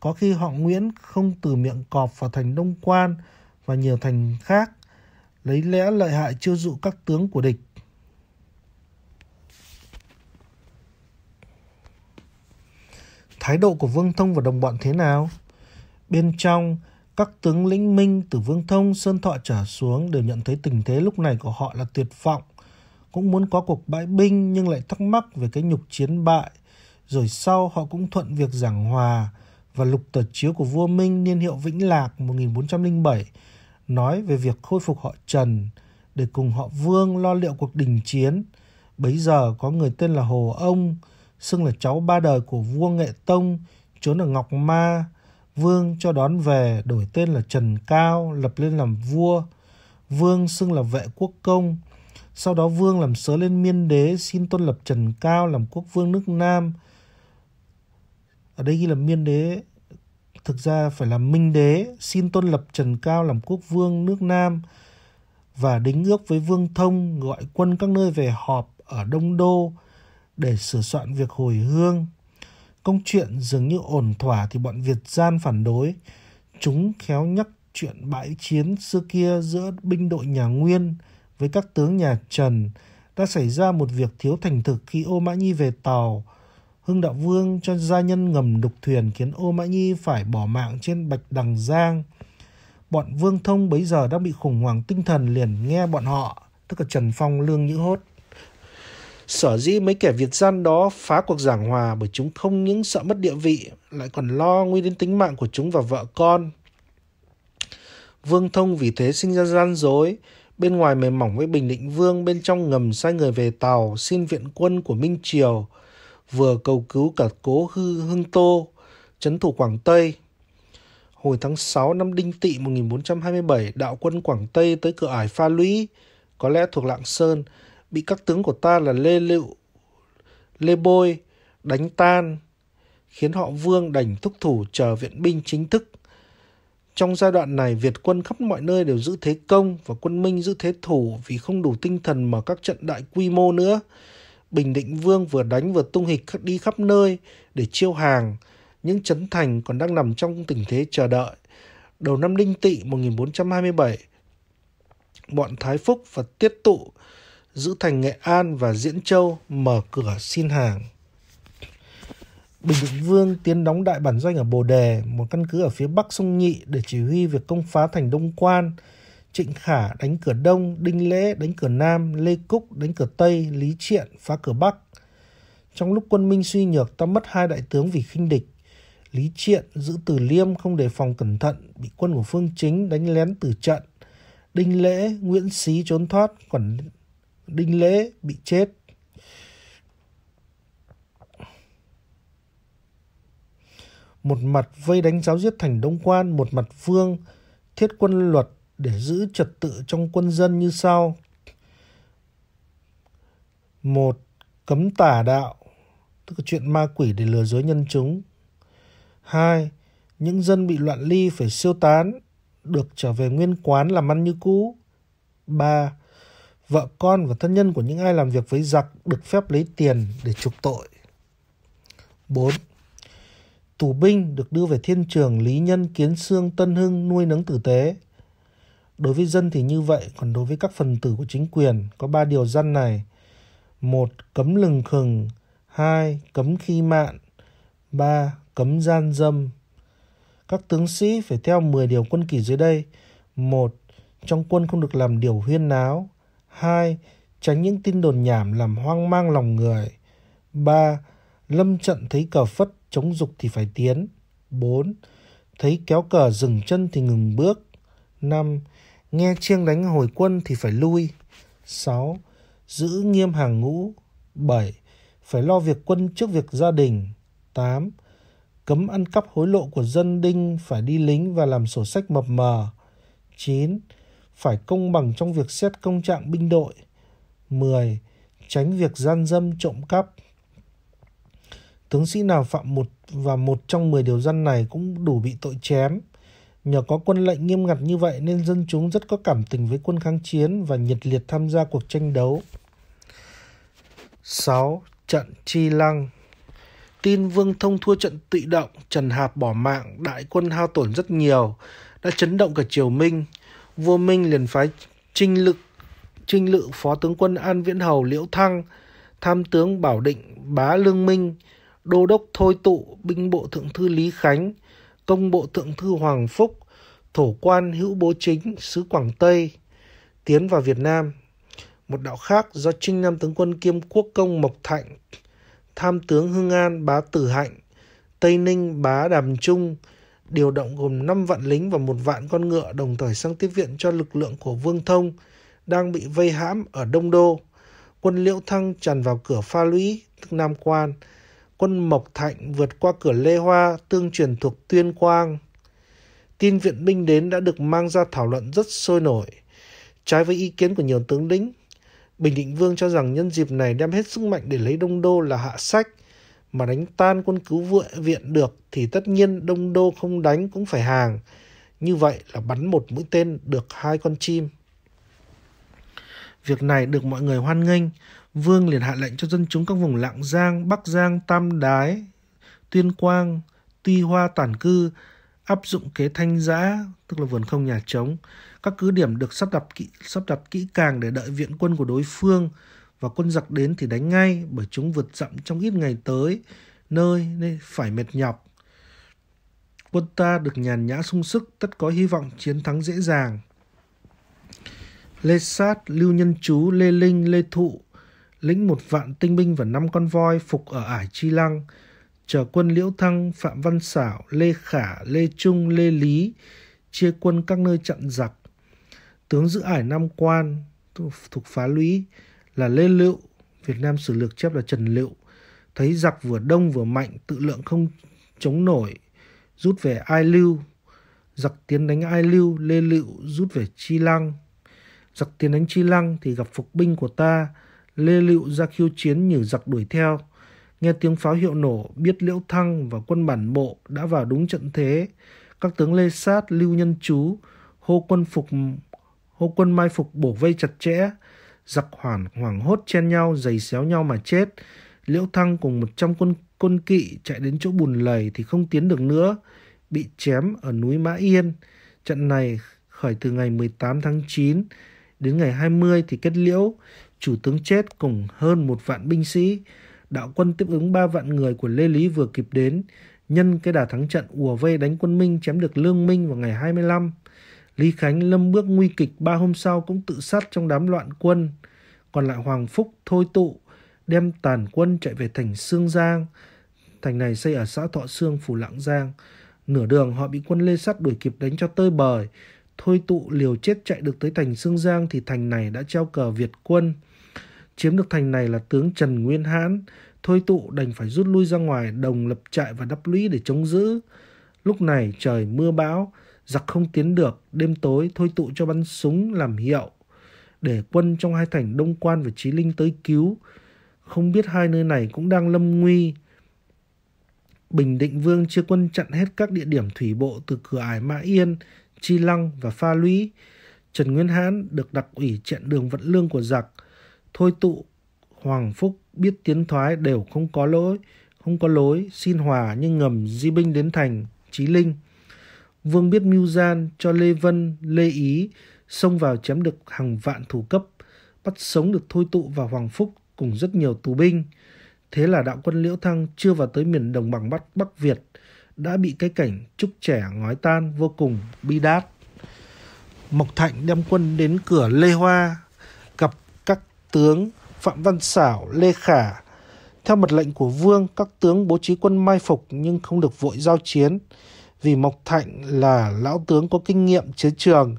Có khi họ Nguyễn không từ miệng cọp vào thành Đông Quan và nhiều thành khác, lấy lẽ lợi hại chiêu dụ các tướng của địch. Thái độ của Vương Thông và đồng bọn thế nào? Bên trong, các tướng lĩnh Minh, Tử Vương Thông, Sơn Thọ trở xuống đều nhận thấy tình thế lúc này của họ là tuyệt vọng. Cũng muốn có cuộc bãi binh nhưng lại thắc mắc về cái nhục chiến bại. Rồi sau họ cũng thuận việc giảng hòa và lục tờ chiếu của vua Minh niên hiệu Vĩnh Lạc 1407 nói về việc khôi phục họ Trần để cùng họ Vương lo liệu cuộc đình chiến. Bấy giờ có người tên là Hồ Ông, xưng là cháu ba đời của vua Nghệ Tông, trốn ở Ngọc Ma, Vương cho đón về đổi tên là Trần Cao, lập lên làm vua. Vương xưng là vệ quốc công. Sau đó Vương làm sớ lên miên đế xin tôn lập Trần Cao làm quốc vương nước Nam. Ở đây ghi là miên đế, thực ra phải là minh đế, xin tôn lập Trần Cao làm quốc vương nước Nam và đính ước với Vương Thông gọi quân các nơi về họp ở Đông Đô để sửa soạn việc hồi hương. Công chuyện dường như ổn thỏa thì bọn Việt gian phản đối. Chúng khéo nhắc chuyện bãi chiến xưa kia giữa binh đội nhà Nguyên với các tướng nhà Trần đã xảy ra một việc thiếu thành thực khi Ô Mã Nhi về Tàu. Hưng Đạo Vương cho gia nhân ngầm đục thuyền khiến Ô Mã Nhi phải bỏ mạng trên Bạch Đằng Giang. Bọn Vương Thông bấy giờ đang bị khủng hoảng tinh thần liền nghe bọn họ, tức là Trần Phong Lương Nhữ Hốt Sở dĩ mấy kẻ Việt gian đó phá cuộc giảng hòa bởi chúng không những sợ mất địa vị, lại còn lo nguy đến tính mạng của chúng và vợ con. Vương Thông vì thế sinh ra gian dối, bên ngoài mềm mỏng với Bình Định Vương, bên trong ngầm sai người về Tàu xin viện quân của Minh Triều, vừa cầu cứu cả cố hư Hưng Tô, Trấn thủ Quảng Tây. Hồi tháng 6 năm Đinh Tị 1427, đạo quân Quảng Tây tới cửa ải Pha Lũy, có lẽ thuộc Lạng Sơn, bị các tướng của ta là Lê Lựu, Lê Bôi đánh tan, khiến họ Vương đành thúc thủ chờ viện binh chính thức. Trong giai đoạn này, Việt quân khắp mọi nơi đều giữ thế công và quân Minh giữ thế thủ vì không đủ tinh thần mở các trận đại quy mô nữa. Bình Định Vương vừa đánh vừa tung hịch đi khắp nơi để chiêu hàng. Những trấn thành còn đang nằm trong tình thế chờ đợi. Đầu năm Đinh Tị 1427, bọn Thái Phúc và Tiết Tụ giữ thành Nghệ An và Diễn Châu mở cửa xin hàng. Bình Định Vương tiến đóng đại bản doanh ở Bồ Đề, một căn cứ ở phía bắc sông Nhị để chỉ huy việc công phá thành Đông Quan. Trịnh Khả đánh cửa Đông, Đinh Lễ đánh cửa Nam, Lê Cúc đánh cửa Tây, Lý Triện phá cửa Bắc. Trong lúc quân Minh suy nhược ta mất hai đại tướng vì khinh địch. Lý Triện giữ Từ Liêm không đề phòng cẩn thận, bị quân của Phương Chính đánh lén từ trận. Đinh Lễ, Nguyễn Xí trốn thoát, còn Đinh Lễ bị chết. Một mặt vây đánh giáo giết thành Đông Quan, một mặt Vương thiết quân luật để giữ trật tự trong quân dân như sau. Một, cấm tả đạo, tức là chuyện ma quỷ để lừa dối nhân chúng. Hai, những dân bị loạn ly phải siêu tán, được trở về nguyên quán làm ăn như cũ. Ba, vợ con và thân nhân của những ai làm việc với giặc được phép lấy tiền để trục tội. 4. Tù binh được đưa về thiên trường Lý Nhân Kiến Xương Tân Hưng nuôi nấng tử tế. Đối với dân thì như vậy, còn đối với các phần tử của chính quyền có ba điều răn này. một Cấm lừng khừng. hai Cấm khi mạn. ba Cấm gian dâm. Các tướng sĩ phải theo 10 điều quân kỷ dưới đây. một Trong quân không được làm điều huyên náo. 2. Tránh những tin đồn nhảm làm hoang mang lòng người. 3. Lâm trận thấy cờ phất chống dục thì phải tiến. 4. Thấy kéo cờ dừng chân thì ngừng bước. 5. Nghe chiêng đánh hồi quân thì phải lui. 6. Giữ nghiêm hàng ngũ. 7. Phải lo việc quân trước việc gia đình. 8. Cấm ăn cắp hối lộ của dân đinh phải đi lính và làm sổ sách mập mờ. 9 phải công bằng trong việc xét công trạng binh đội. 10. Tránh việc gian dâm trộm cắp. Tướng sĩ nào phạm một và một trong 10 điều dân này cũng đủ bị tội chém. Nhờ có quân lệnh nghiêm ngặt như vậy nên dân chúng rất có cảm tình với quân kháng chiến và nhiệt liệt tham gia cuộc tranh đấu. 6. Trận Chi Lăng Tin Vương Thông thua trận Tụy Động, Trần Hạp bỏ mạng, đại quân hao tổn rất nhiều, đã chấn động cả triều Minh – vua Minh liền phái Trinh Lực Trinh Lự phó tướng quân An Viễn Hầu Liễu Thăng, tham tướng Bảo Định Bá Lương Minh, đô đốc Thôi Tụ, binh bộ thượng thư Lý Khánh, công bộ thượng thư Hoàng Phúc, thổ quan Hữu Bố Chính, sứ Quảng Tây, tiến vào Việt Nam. Một đạo khác do Trinh Nam tướng quân kiêm quốc công Mộc Thạnh, tham tướng Hưng An Bá Tử Hạnh, Tây Ninh Bá Đàm Trung, điều động gồm 5 vạn lính và một vạn con ngựa đồng thời sang tiếp viện cho lực lượng của Vương Thông đang bị vây hãm ở Đông Đô. Quân Liễu Thăng tràn vào cửa Pha Lũy, tức Nam Quan. Quân Mộc Thạnh vượt qua cửa Lê Hoa, tương truyền thuộc Tuyên Quang. Tin viện binh đến đã được mang ra thảo luận rất sôi nổi. Trái với ý kiến của nhiều tướng lĩnh, Bình Định Vương cho rằng nhân dịp này đem hết sức mạnh để lấy Đông Đô là hạ sách mà đánh tan quân cứu vựa viện được thì tất nhiên đông đô không đánh cũng phải hàng. Như vậy là bắn một mũi tên được hai con chim. Việc này được mọi người hoan nghênh, Vương liền hạ lệnh cho dân chúng các vùng Lạng Giang, Bắc Giang, Tam Đái, Tuyên Quang, Tuy Hoa tản cư, áp dụng kế thanh giã, tức là vườn không nhà trống. Các cứ điểm được sắp đặt kỹ, sắp đặt kỹ càng để đợi viện quân của đối phương và quân giặc đến thì đánh ngay bởi chúng vượt dặm trong ít ngày tới nơi nên phải mệt nhọc. Quân ta được nhàn nhã sung sức tất có hy vọng chiến thắng dễ dàng. Lê Sát, Lưu Nhân Chú, Lê Linh, Lê Thụ lĩnh một vạn tinh binh và năm con voi phục ở ải Chi Lăng, chờ quân Liễu Thăng, Phạm Văn Xảo, Lê Khả, Lê Trung, Lê Lý chia quân các nơi chặn giặc. Tướng giữ ải Nam Quan thuộc phá lũy là Lê Lựu, Việt Nam sử lược chép là Trần Lựu, thấy giặc vừa đông vừa mạnh, tự lượng không chống nổi, rút về Ai Lưu, giặc tiến đánh Ai Lưu, Lê Lựu rút về Chi Lăng. Giặc tiến đánh Chi Lăng thì gặp phục binh của ta, Lê Lựu ra khiêu chiến nhử giặc đuổi theo. Nghe tiếng pháo hiệu nổ, biết Liễu Thăng và quân bản bộ đã vào đúng trận thế. Các tướng Lê Sát, Lưu Nhân Chú, hô quân phục hô quân mai phục bổ vây chặt chẽ, giặc hoàn hoảng hốt chen nhau, giày xéo nhau mà chết. Liễu Thăng cùng một trăm quân quân kỵ chạy đến chỗ bùn lầy thì không tiến được nữa, bị chém ở núi Mã Yên. Trận này khởi từ ngày 18 tháng 9 đến ngày 20 thì kết liễu, chủ tướng chết cùng hơn một vạn binh sĩ. Đạo quân tiếp ứng ba vạn người của Lê Lý vừa kịp đến, nhân cái đà thắng trận ùa vây đánh quân Minh chém được Lương Minh vào ngày 25. Lý Khánh lâm bước nguy kịch ba hôm sau cũng tự sát trong đám loạn quân. Còn lại Hoàng Phúc thôi tụ, đem tàn quân chạy về thành Sương Giang. Thành này xây ở xã Thọ Sương, Phủ Lạng Giang. Nửa đường họ bị quân Lê Sắt đuổi kịp đánh cho tơi bời. Thôi tụ liều chết chạy được tới thành Sương Giang thì thành này đã treo cờ Việt quân. Chiếm được thành này là tướng Trần Nguyên Hãn. Thôi tụ đành phải rút lui ra ngoài đồng lập trại và đắp lũy để chống giữ. Lúc này trời mưa bão, giặc không tiến được, đêm tối thôi tụ cho bắn súng làm hiệu, để quân trong hai thành Đông Quan và Chí Linh tới cứu. Không biết hai nơi này cũng đang lâm nguy. Bình Định Vương chia quân chặn hết các địa điểm thủy bộ từ cửa ải Mã Yên, Chi Lăng và Pha Lũy. Trần Nguyên Hãn được đặc ủy chặn đường vận lương của giặc. Thôi tụ, Hoàng Phúc biết tiến thoái đều không có lỗi, không có lối, xin hòa nhưng ngầm di binh đến thành Chí Linh. Vương biết mưu gian cho Lê Vân, Lê Ý xông vào chém được hàng vạn thủ cấp, bắt sống được Thôi Tụ và Hoàng Phúc cùng rất nhiều tù binh. Thế là đạo quân Liễu Thăng chưa vào tới miền đồng bằng Bắc Bắc Việt đã bị cái cảnh trúc trẻ ngói tan vô cùng bi đát. Mộc Thạnh đem quân đến cửa Lê Hoa gặp các tướng Phạm Văn Xảo, Lê Khả. Theo mật lệnh của Vương, các tướng bố trí quân mai phục nhưng không được vội giao chiến vì Mộc Thạnh là lão tướng có kinh nghiệm chiến trường,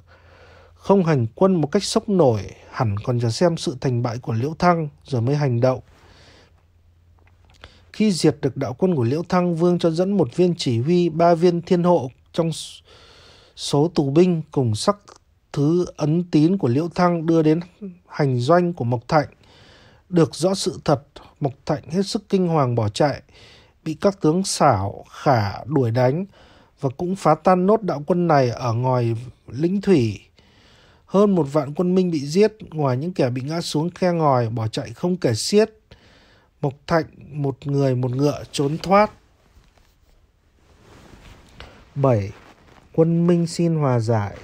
không hành quân một cách sốc nổi, hẳn còn chờ xem sự thành bại của Liễu Thăng rồi mới hành động. Khi diệt được đạo quân của Liễu Thăng, Vương cho dẫn một viên chỉ huy, ba viên thiên hộ trong số tù binh cùng sắc thứ ấn tín của Liễu Thăng đưa đến hành doanh của Mộc Thạnh. Được rõ sự thật, Mộc Thạnh hết sức kinh hoàng bỏ chạy, bị các tướng xảo, khả đuổi đánh, và cũng phá tan nốt đạo quân này ở ngoài lĩnh thủy. Hơn một vạn quân Minh bị giết, ngoài những kẻ bị ngã xuống khe ngòi, bỏ chạy không kể xiết. Mộc Thạnh, một người một ngựa trốn thoát. 7. Quân Minh xin hòa giải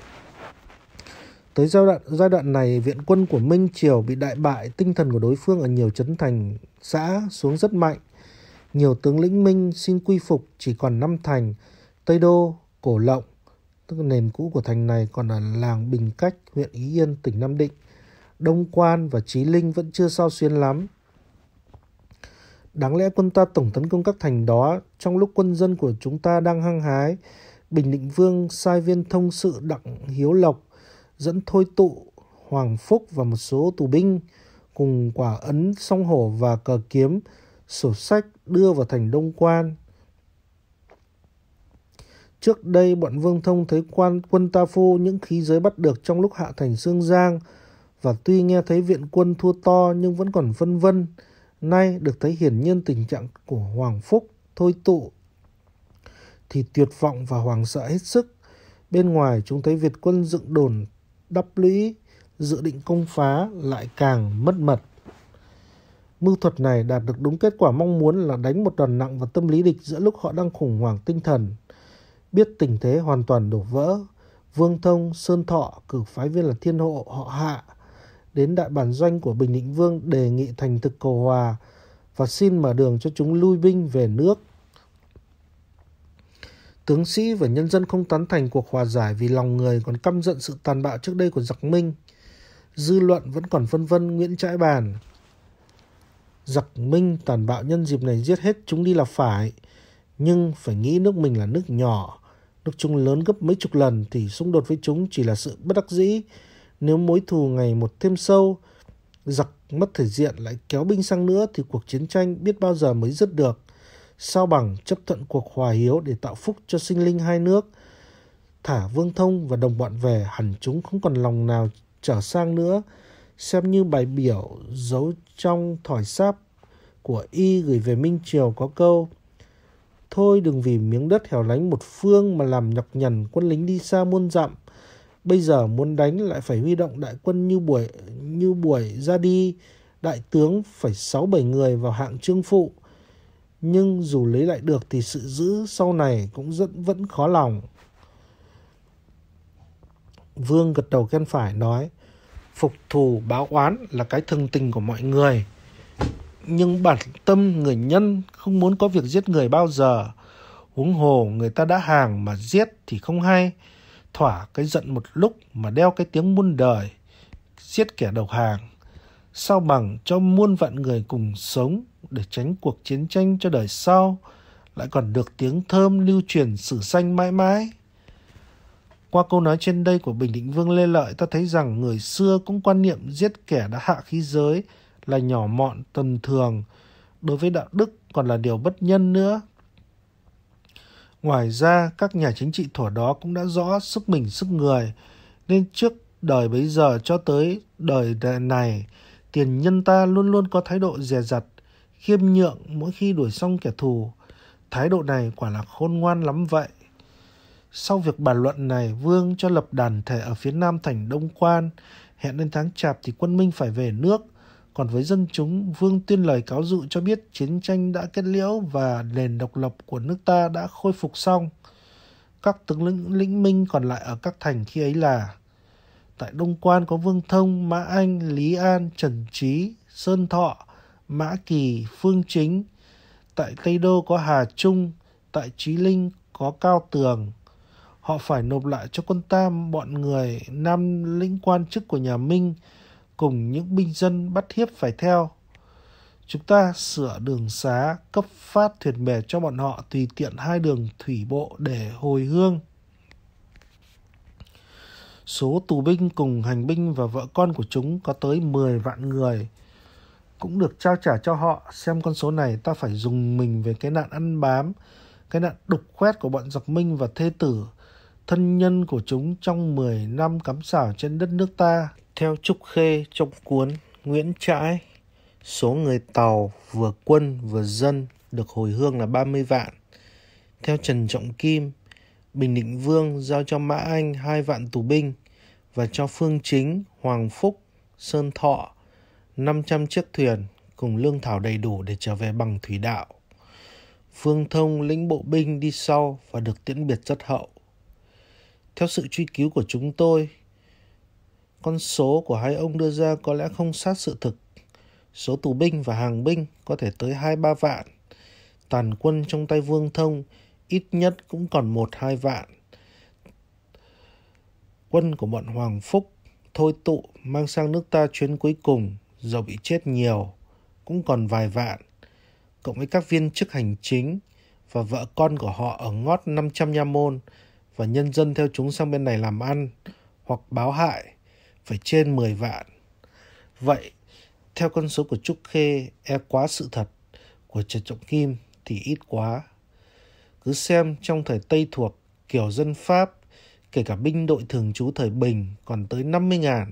Tới giai đoạn, giai đoạn này, viện quân của Minh Triều bị đại bại, tinh thần của đối phương ở nhiều chấn thành, xã xuống rất mạnh. Nhiều tướng lĩnh Minh xin quy phục chỉ còn năm thành, Tây Đô, Cổ Lộng, tức là nền cũ của thành này còn là làng Bình Cách, huyện Ý Yên, tỉnh Nam Định. Đông Quan và Chí Linh vẫn chưa sao xuyên lắm. Đáng lẽ quân ta tổng tấn công các thành đó trong lúc quân dân của chúng ta đang hăng hái. Bình Định Vương sai viên thông sự Đặng Hiếu Lộc dẫn Thôi Tụ, Hoàng Phúc và một số tù binh cùng quả ấn song hổ và cờ kiếm sổ sách đưa vào thành Đông Quan. Trước đây bọn Vương Thông thấy quan quân ta phô những khí giới bắt được trong lúc hạ thành Sương Giang và tuy nghe thấy viện quân thua to nhưng vẫn còn vân vân. Nay được thấy hiển nhiên tình trạng của Hoàng Phúc, Thôi Tụ thì tuyệt vọng và hoàng sợ hết sức. Bên ngoài chúng thấy Việt quân dựng đồn đắp lũy, dự định công phá lại càng mất mật. Mưu thuật này đạt được đúng kết quả mong muốn là đánh một đòn nặng vào tâm lý địch giữa lúc họ đang khủng hoảng tinh thần. Biết tình thế hoàn toàn đổ vỡ, Vương Thông, Sơn Thọ cử phái viên là thiên hộ họ hạ đến đại bản doanh của Bình Định Vương đề nghị thành thực cầu hòa và xin mở đường cho chúng lui binh về nước. Tướng sĩ và nhân dân không tán thành cuộc hòa giải vì lòng người còn căm giận sự tàn bạo trước đây của giặc Minh. Dư luận vẫn còn phân vân Nguyễn Trãi bàn. Giặc Minh tàn bạo nhân dịp này giết hết chúng đi là phải, nhưng phải nghĩ nước mình là nước nhỏ, Nước chúng lớn gấp mấy chục lần thì xung đột với chúng chỉ là sự bất đắc dĩ. Nếu mối thù ngày một thêm sâu, giặc mất thể diện lại kéo binh sang nữa thì cuộc chiến tranh biết bao giờ mới dứt được. Sao bằng chấp thuận cuộc hòa hiếu để tạo phúc cho sinh linh hai nước. Thả Vương Thông và đồng bọn về hẳn chúng không còn lòng nào trở sang nữa. Xem như bài biểu giấu trong thỏi sáp của y gửi về Minh Triều có câu Thôi đừng vì miếng đất hẻo lánh một phương mà làm nhọc nhằn quân lính đi xa muôn dặm. Bây giờ muốn đánh lại phải huy động đại quân như buổi như buổi ra đi, đại tướng phải sáu bảy người vào hạng trương phụ. Nhưng dù lấy lại được thì sự giữ sau này cũng rất vẫn khó lòng. Vương gật đầu khen phải nói, phục thù báo oán là cái thường tình của mọi người nhưng bản tâm người nhân không muốn có việc giết người bao giờ huống hồ người ta đã hàng mà giết thì không hay thỏa cái giận một lúc mà đeo cái tiếng muôn đời giết kẻ đầu hàng sao bằng cho muôn vạn người cùng sống để tránh cuộc chiến tranh cho đời sau lại còn được tiếng thơm lưu truyền sử sanh mãi mãi qua câu nói trên đây của bình định vương lê lợi ta thấy rằng người xưa cũng quan niệm giết kẻ đã hạ khí giới là nhỏ mọn tầm thường, đối với đạo đức còn là điều bất nhân nữa. Ngoài ra, các nhà chính trị thuở đó cũng đã rõ sức mình sức người, nên trước đời bấy giờ cho tới đời này, tiền nhân ta luôn luôn có thái độ dè dặt, khiêm nhượng mỗi khi đuổi xong kẻ thù. Thái độ này quả là khôn ngoan lắm vậy. Sau việc bàn luận này, Vương cho lập đàn thể ở phía nam thành Đông Quan, hẹn đến tháng chạp thì quân Minh phải về nước, còn với dân chúng, Vương tuyên lời cáo dụ cho biết chiến tranh đã kết liễu và nền độc lập của nước ta đã khôi phục xong. Các tướng lĩnh, lĩnh minh còn lại ở các thành khi ấy là Tại Đông Quan có Vương Thông, Mã Anh, Lý An, Trần Trí, Sơn Thọ, Mã Kỳ, Phương Chính. Tại Tây Đô có Hà Trung, tại Trí Linh có Cao Tường. Họ phải nộp lại cho quân ta bọn người nam lĩnh quan chức của nhà Minh, cùng những binh dân bắt hiếp phải theo. Chúng ta sửa đường xá, cấp phát thuyền bè cho bọn họ tùy tiện hai đường thủy bộ để hồi hương. Số tù binh cùng hành binh và vợ con của chúng có tới 10 vạn người cũng được trao trả cho họ. Xem con số này ta phải dùng mình về cái nạn ăn bám, cái nạn đục khoét của bọn giặc minh và thê tử, thân nhân của chúng trong 10 năm cắm sảo trên đất nước ta. Theo Trúc Khê trong cuốn Nguyễn Trãi, số người Tàu vừa quân vừa dân được hồi hương là 30 vạn. Theo Trần Trọng Kim, Bình Định Vương giao cho Mã Anh 2 vạn tù binh và cho Phương Chính, Hoàng Phúc, Sơn Thọ 500 chiếc thuyền cùng lương thảo đầy đủ để trở về bằng thủy đạo. Phương Thông lĩnh bộ binh đi sau và được tiễn biệt rất hậu. Theo sự truy cứu của chúng tôi, con số của hai ông đưa ra có lẽ không sát sự thực. Số tù binh và hàng binh có thể tới hai ba vạn. Tàn quân trong tay Vương Thông ít nhất cũng còn một hai vạn. Quân của bọn Hoàng Phúc thôi tụ mang sang nước ta chuyến cuối cùng dầu bị chết nhiều cũng còn vài vạn cộng với các viên chức hành chính và vợ con của họ ở ngót 500 nha môn và nhân dân theo chúng sang bên này làm ăn hoặc báo hại phải trên 10 vạn. Vậy, theo con số của Trúc Khê e quá sự thật của Trần Trọng Kim thì ít quá. Cứ xem trong thời Tây thuộc kiểu dân Pháp, kể cả binh đội thường trú thời Bình còn tới 50 ngàn.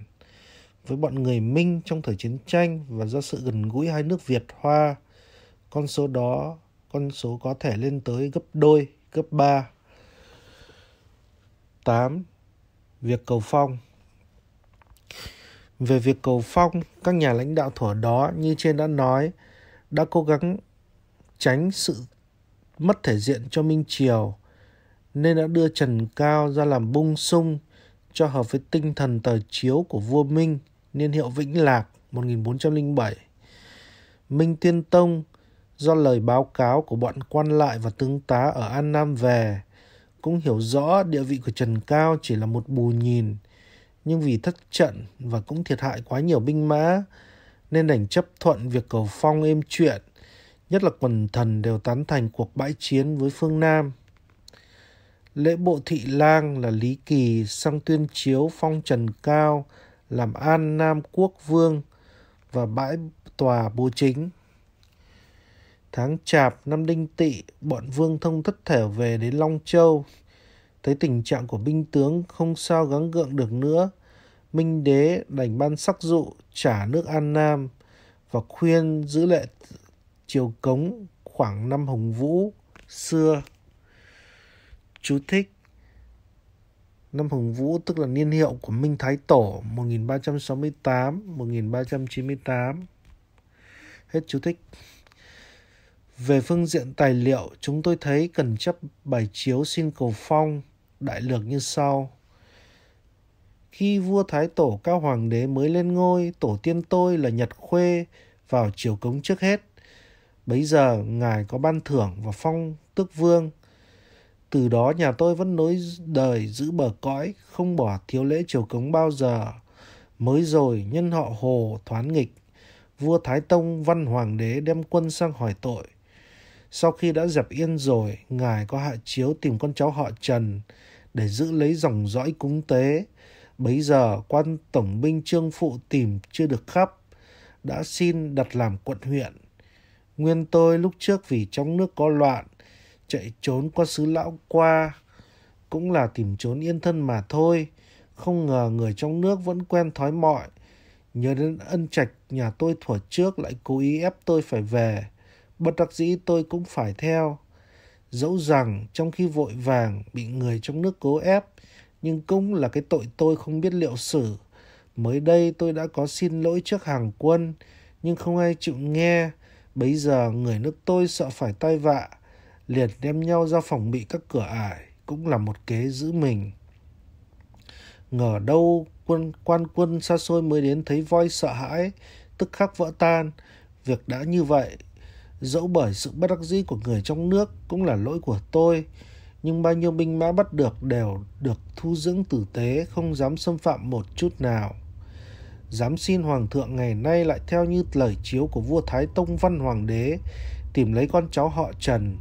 Với bọn người Minh trong thời chiến tranh và do sự gần gũi hai nước Việt Hoa, con số đó, con số có thể lên tới gấp đôi, gấp ba. 8. Việc cầu phong Về việc cầu phong, các nhà lãnh đạo thuở đó như trên đã nói đã cố gắng tránh sự mất thể diện cho Minh Triều nên đã đưa Trần Cao ra làm bung sung cho hợp với tinh thần tờ chiếu của vua Minh niên hiệu Vĩnh Lạc 1407. Minh Tiên Tông do lời báo cáo của bọn quan lại và tướng tá ở An Nam về cũng hiểu rõ địa vị của Trần Cao chỉ là một bù nhìn, nhưng vì thất trận và cũng thiệt hại quá nhiều binh mã, nên đành chấp thuận việc cầu phong êm chuyện, nhất là quần thần đều tán thành cuộc bãi chiến với phương Nam. Lễ bộ thị lang là Lý Kỳ sang tuyên chiếu phong Trần Cao làm An Nam Quốc Vương và bãi tòa bố chính. Tháng chạp năm đinh tỵ, bọn vương thông thất thể về đến Long Châu. Thấy tình trạng của binh tướng không sao gắng gượng được nữa, Minh Đế đành ban sắc dụ trả nước An Nam và khuyên giữ lệ triều cống khoảng năm Hồng Vũ xưa. Chú thích Năm Hồng Vũ tức là niên hiệu của Minh Thái Tổ 1368-1398. Hết chú thích. Về phương diện tài liệu, chúng tôi thấy cần chấp bài chiếu xin cầu phong đại lược như sau. Khi vua Thái Tổ Cao Hoàng đế mới lên ngôi, tổ tiên tôi là Nhật Khuê vào triều cống trước hết. Bấy giờ ngài có ban thưởng và phong tước vương. Từ đó nhà tôi vẫn nối đời giữ bờ cõi, không bỏ thiếu lễ triều cống bao giờ. Mới rồi nhân họ Hồ thoán nghịch, vua Thái Tông Văn Hoàng đế đem quân sang hỏi tội – sau khi đã dẹp yên rồi, ngài có hạ chiếu tìm con cháu họ Trần để giữ lấy dòng dõi cúng tế. Bấy giờ quan tổng binh trương phụ tìm chưa được khắp, đã xin đặt làm quận huyện. Nguyên tôi lúc trước vì trong nước có loạn, chạy trốn qua xứ lão qua, cũng là tìm trốn yên thân mà thôi. Không ngờ người trong nước vẫn quen thói mọi. Nhớ đến ân trạch nhà tôi thuở trước lại cố ý ép tôi phải về bất đắc dĩ tôi cũng phải theo. Dẫu rằng trong khi vội vàng bị người trong nước cố ép, nhưng cũng là cái tội tôi không biết liệu xử. Mới đây tôi đã có xin lỗi trước hàng quân, nhưng không ai chịu nghe. Bây giờ người nước tôi sợ phải tai vạ, liền đem nhau ra phòng bị các cửa ải, cũng là một kế giữ mình. Ngờ đâu quân quan quân xa xôi mới đến thấy voi sợ hãi, tức khắc vỡ tan. Việc đã như vậy, Dẫu bởi sự bất đắc dĩ của người trong nước cũng là lỗi của tôi, nhưng bao nhiêu binh mã bắt được đều được thu dưỡng tử tế, không dám xâm phạm một chút nào. Dám xin Hoàng thượng ngày nay lại theo như lời chiếu của vua Thái Tông Văn Hoàng đế, tìm lấy con cháu họ Trần,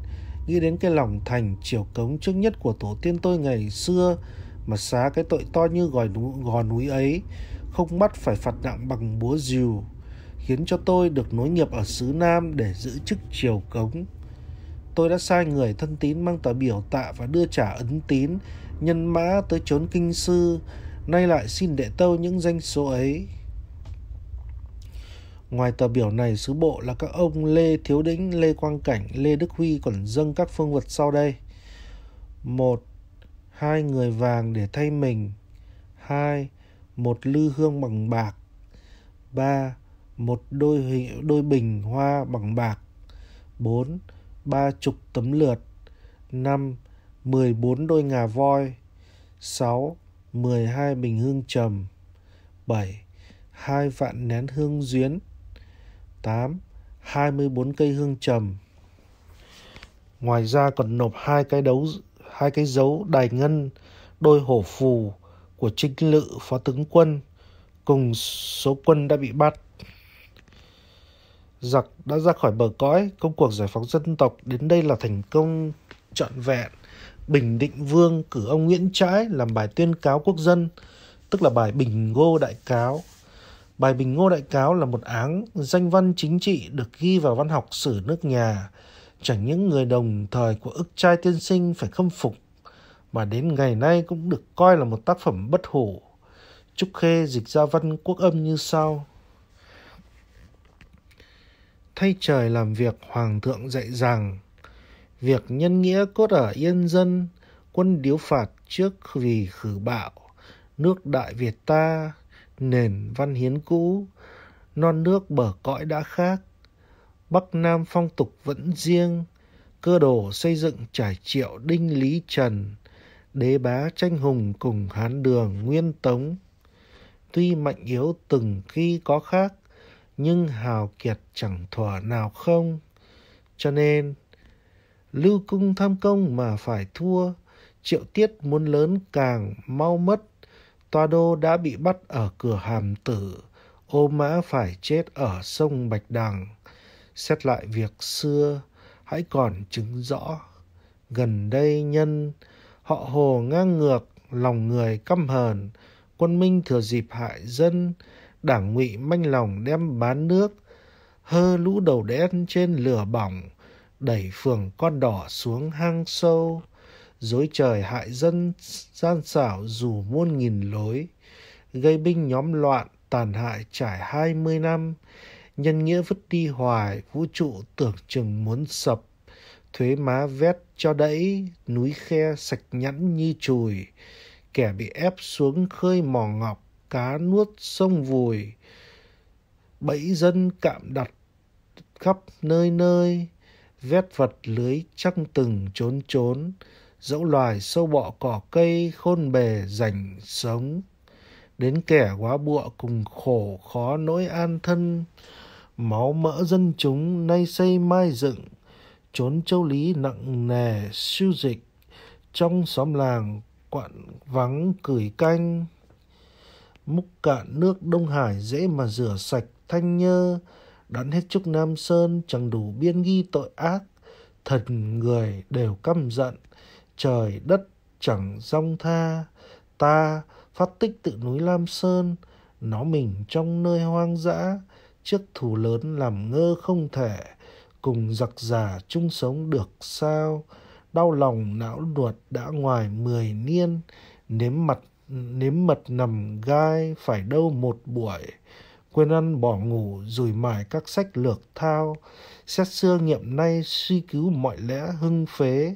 nghĩ đến cái lòng thành chiều cống trước nhất của tổ tiên tôi ngày xưa, mà xá cái tội to như gò núi, ấy, không bắt phải phạt nặng bằng búa rìu khiến cho tôi được nối nghiệp ở xứ Nam để giữ chức triều cống. Tôi đã sai người thân tín mang tờ biểu tạ và đưa trả ấn tín, nhân mã tới chốn kinh sư, nay lại xin đệ tâu những danh số ấy. Ngoài tờ biểu này, sứ bộ là các ông Lê Thiếu Đĩnh, Lê Quang Cảnh, Lê Đức Huy còn dâng các phương vật sau đây. một Hai người vàng để thay mình. hai Một lư hương bằng bạc. ba một đôi đôi bình hoa bằng bạc 4. Ba chục tấm lượt 5. 14 đôi ngà voi 6. 12 bình hương trầm 7. hai vạn nén hương duyến 8. 24 cây hương trầm Ngoài ra còn nộp hai cái đấu hai cái dấu đài ngân đôi hổ phù của Trinh Lự phó tướng quân cùng số quân đã bị bắt giặc đã ra khỏi bờ cõi, công cuộc giải phóng dân tộc đến đây là thành công trọn vẹn. Bình Định Vương cử ông Nguyễn Trãi làm bài tuyên cáo quốc dân, tức là bài Bình Ngô Đại Cáo. Bài Bình Ngô Đại Cáo là một áng danh văn chính trị được ghi vào văn học sử nước nhà. Chẳng những người đồng thời của ức trai tiên sinh phải khâm phục, mà đến ngày nay cũng được coi là một tác phẩm bất hủ. Trúc Khê dịch ra văn quốc âm như sau – thay trời làm việc hoàng thượng dạy rằng việc nhân nghĩa cốt ở yên dân quân điếu phạt trước vì khử bạo nước đại việt ta nền văn hiến cũ non nước bờ cõi đã khác bắc nam phong tục vẫn riêng cơ đồ xây dựng trải triệu đinh lý trần đế bá tranh hùng cùng hán đường nguyên tống tuy mạnh yếu từng khi có khác nhưng hào kiệt chẳng thỏa nào không. Cho nên, lưu cung tham công mà phải thua, triệu tiết muốn lớn càng mau mất. Toa đô đã bị bắt ở cửa hàm tử, ô mã phải chết ở sông Bạch Đằng. Xét lại việc xưa, hãy còn chứng rõ. Gần đây nhân, họ hồ ngang ngược, lòng người căm hờn, quân minh thừa dịp hại dân, đảng ngụy manh lòng đem bán nước, hơ lũ đầu đen trên lửa bỏng, đẩy phường con đỏ xuống hang sâu, dối trời hại dân gian xảo dù muôn nghìn lối, gây binh nhóm loạn tàn hại trải hai mươi năm, nhân nghĩa vứt đi hoài, vũ trụ tưởng chừng muốn sập, thuế má vét cho đẫy, núi khe sạch nhẵn như chùi, kẻ bị ép xuống khơi mò ngọc, cá nuốt sông vùi bẫy dân cạm đặt khắp nơi nơi vét vật lưới trăng từng trốn trốn dẫu loài sâu bọ cỏ cây khôn bề rảnh sống đến kẻ quá bụa cùng khổ khó nỗi an thân máu mỡ dân chúng nay xây mai dựng trốn châu lý nặng nề siêu dịch trong xóm làng quặn vắng cười canh múc cạn nước Đông Hải dễ mà rửa sạch thanh nhơ, đắn hết chúc Nam Sơn chẳng đủ biên ghi tội ác, thần người đều căm giận, trời đất chẳng rong tha, ta phát tích tự núi Lam Sơn, nó mình trong nơi hoang dã, trước thù lớn làm ngơ không thể, cùng giặc giả chung sống được sao, đau lòng não ruột đã ngoài mười niên, nếm mặt nếm mật nằm gai phải đâu một buổi quên ăn bỏ ngủ rủi mải các sách lược thao xét xưa nghiệm nay suy cứu mọi lẽ hưng phế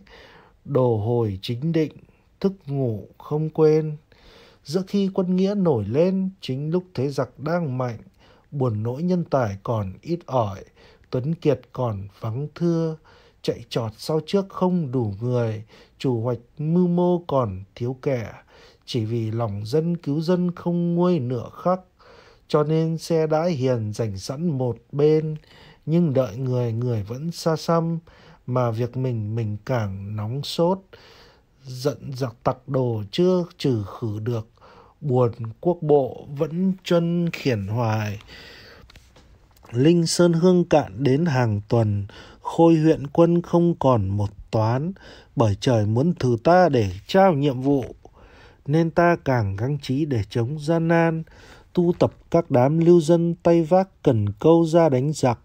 đồ hồi chính định thức ngủ không quên giữa khi quân nghĩa nổi lên chính lúc thế giặc đang mạnh buồn nỗi nhân tài còn ít ỏi tuấn kiệt còn vắng thưa chạy trọt sau trước không đủ người chủ hoạch mưu mô còn thiếu kẻ chỉ vì lòng dân cứu dân không nguôi nửa khắc, cho nên xe đã hiền dành sẵn một bên, nhưng đợi người người vẫn xa xăm, mà việc mình mình càng nóng sốt, giận giặc tặc đồ chưa trừ khử được, buồn quốc bộ vẫn chân khiển hoài. Linh Sơn Hương cạn đến hàng tuần, khôi huyện quân không còn một toán, bởi trời muốn thử ta để trao nhiệm vụ nên ta càng gắng trí để chống gian nan, tu tập các đám lưu dân tay vác cần câu ra đánh giặc,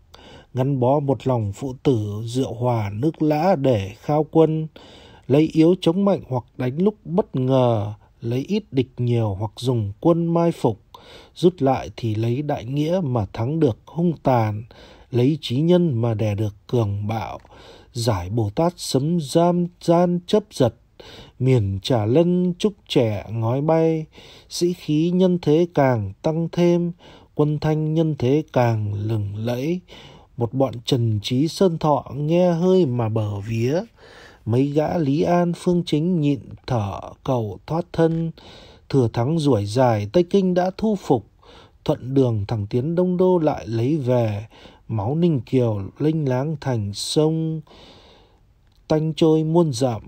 ngắn bó một lòng phụ tử rượu hòa nước lã để khao quân, lấy yếu chống mạnh hoặc đánh lúc bất ngờ, lấy ít địch nhiều hoặc dùng quân mai phục, rút lại thì lấy đại nghĩa mà thắng được hung tàn, lấy trí nhân mà đè được cường bạo, giải Bồ Tát sấm giam gian chấp giật miền trả lân trúc trẻ ngói bay sĩ khí nhân thế càng tăng thêm quân thanh nhân thế càng lừng lẫy một bọn trần trí sơn thọ nghe hơi mà bờ vía mấy gã lý an phương chính nhịn thở cầu thoát thân thừa thắng ruổi dài tây kinh đã thu phục thuận đường thẳng tiến đông đô lại lấy về máu ninh kiều linh láng thành sông tanh trôi muôn dặm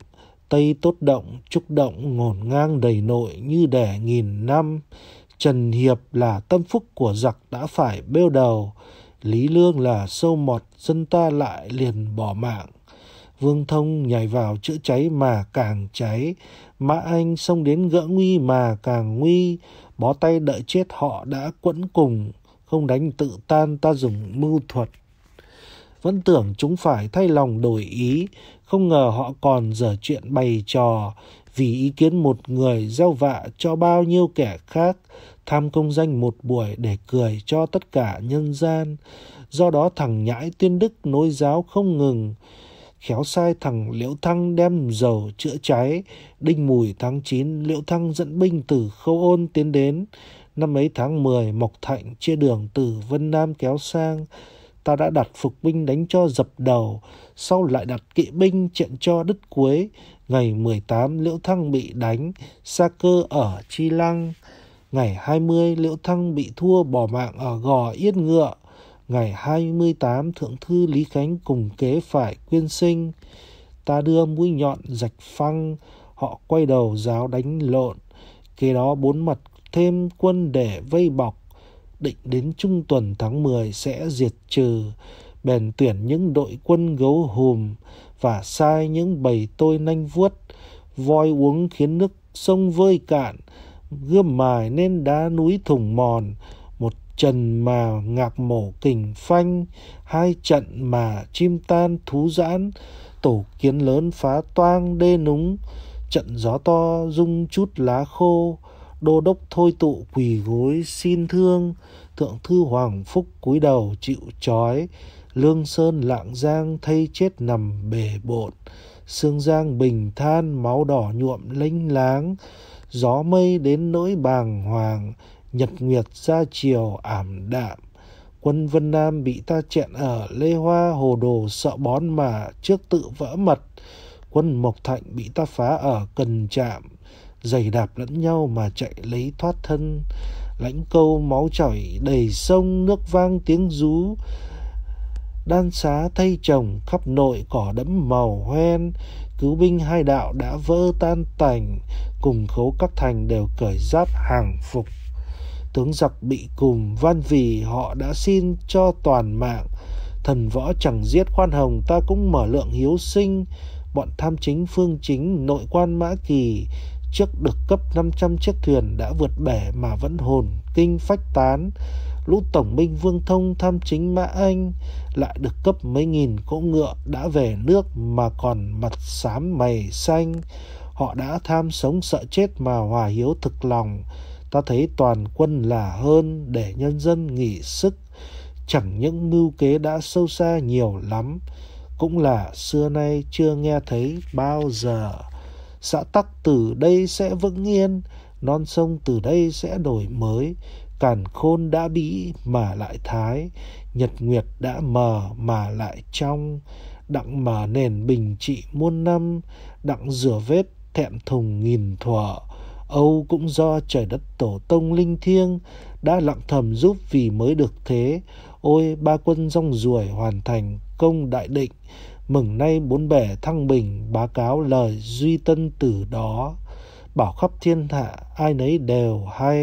Tây tốt động, trúc động, ngổn ngang đầy nội như đẻ nghìn năm. Trần Hiệp là tâm phúc của giặc đã phải bêu đầu. Lý Lương là sâu mọt, dân ta lại liền bỏ mạng. Vương Thông nhảy vào chữa cháy mà càng cháy. Mã Anh xông đến gỡ nguy mà càng nguy. Bó tay đợi chết họ đã quẫn cùng. Không đánh tự tan ta dùng mưu thuật vẫn tưởng chúng phải thay lòng đổi ý, không ngờ họ còn dở chuyện bày trò, vì ý kiến một người gieo vạ cho bao nhiêu kẻ khác, tham công danh một buổi để cười cho tất cả nhân gian. Do đó thằng nhãi tiên đức nối giáo không ngừng, khéo sai thằng Liễu Thăng đem dầu chữa cháy, đinh mùi tháng 9 Liễu Thăng dẫn binh từ Khâu Ôn tiến đến, năm ấy tháng 10 Mộc Thạnh chia đường từ Vân Nam kéo sang, ta đã đặt phục binh đánh cho dập đầu, sau lại đặt kỵ binh trận cho đứt cuối. Ngày 18 Liễu Thăng bị đánh, xa cơ ở Chi Lăng. Ngày 20 Liễu Thăng bị thua bỏ mạng ở Gò Yết Ngựa. Ngày 28 Thượng Thư Lý Khánh cùng kế phải quyên sinh. Ta đưa mũi nhọn rạch phăng, họ quay đầu giáo đánh lộn. Kế đó bốn mặt thêm quân để vây bọc định đến trung tuần tháng 10 sẽ diệt trừ, bèn tuyển những đội quân gấu hùm và sai những bầy tôi nanh vuốt, voi uống khiến nước sông vơi cạn, gươm mài nên đá núi thủng mòn, một trần mà ngạc mổ kình phanh, hai trận mà chim tan thú giãn, tổ kiến lớn phá toang đê núng, trận gió to rung chút lá khô, đô đốc thôi tụ quỳ gối xin thương thượng thư hoàng phúc cúi đầu chịu trói lương sơn lạng giang thay chết nằm bể bộn sương giang bình than máu đỏ nhuộm lênh láng gió mây đến nỗi bàng hoàng nhật nguyệt ra chiều ảm đạm quân vân nam bị ta chẹn ở lê hoa hồ đồ sợ bón mà trước tự vỡ mật quân mộc thạnh bị ta phá ở cần trạm giày đạp lẫn nhau mà chạy lấy thoát thân lãnh câu máu chảy đầy sông nước vang tiếng rú đan xá thay chồng khắp nội cỏ đẫm màu hoen cứu binh hai đạo đã vỡ tan tành cùng khấu các thành đều cởi giáp hàng phục tướng giặc bị cùng van vì họ đã xin cho toàn mạng thần võ chẳng giết khoan hồng ta cũng mở lượng hiếu sinh bọn tham chính phương chính nội quan mã kỳ trước được cấp 500 chiếc thuyền đã vượt bể mà vẫn hồn kinh phách tán. Lũ tổng binh Vương Thông tham chính Mã Anh lại được cấp mấy nghìn cỗ ngựa đã về nước mà còn mặt xám mày xanh. Họ đã tham sống sợ chết mà hòa hiếu thực lòng. Ta thấy toàn quân là hơn để nhân dân nghỉ sức. Chẳng những mưu kế đã sâu xa nhiều lắm, cũng là xưa nay chưa nghe thấy bao giờ xã tắc từ đây sẽ vững yên non sông từ đây sẽ đổi mới càn khôn đã bĩ mà lại thái nhật nguyệt đã mờ mà lại trong đặng mở nền bình trị muôn năm đặng rửa vết thẹn thùng nghìn thuở âu cũng do trời đất tổ tông linh thiêng đã lặng thầm giúp vì mới được thế ôi ba quân rong ruổi hoàn thành công đại định mừng nay bốn bể thăng bình bá cáo lời duy tân tử đó bảo khắp thiên hạ ai nấy đều hay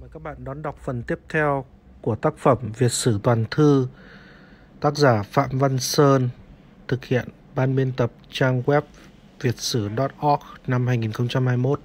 mời các bạn đón đọc phần tiếp theo của tác phẩm Việt sử toàn thư tác giả Phạm Văn Sơn thực hiện ban biên tập trang web Việt vietsử.org năm 2021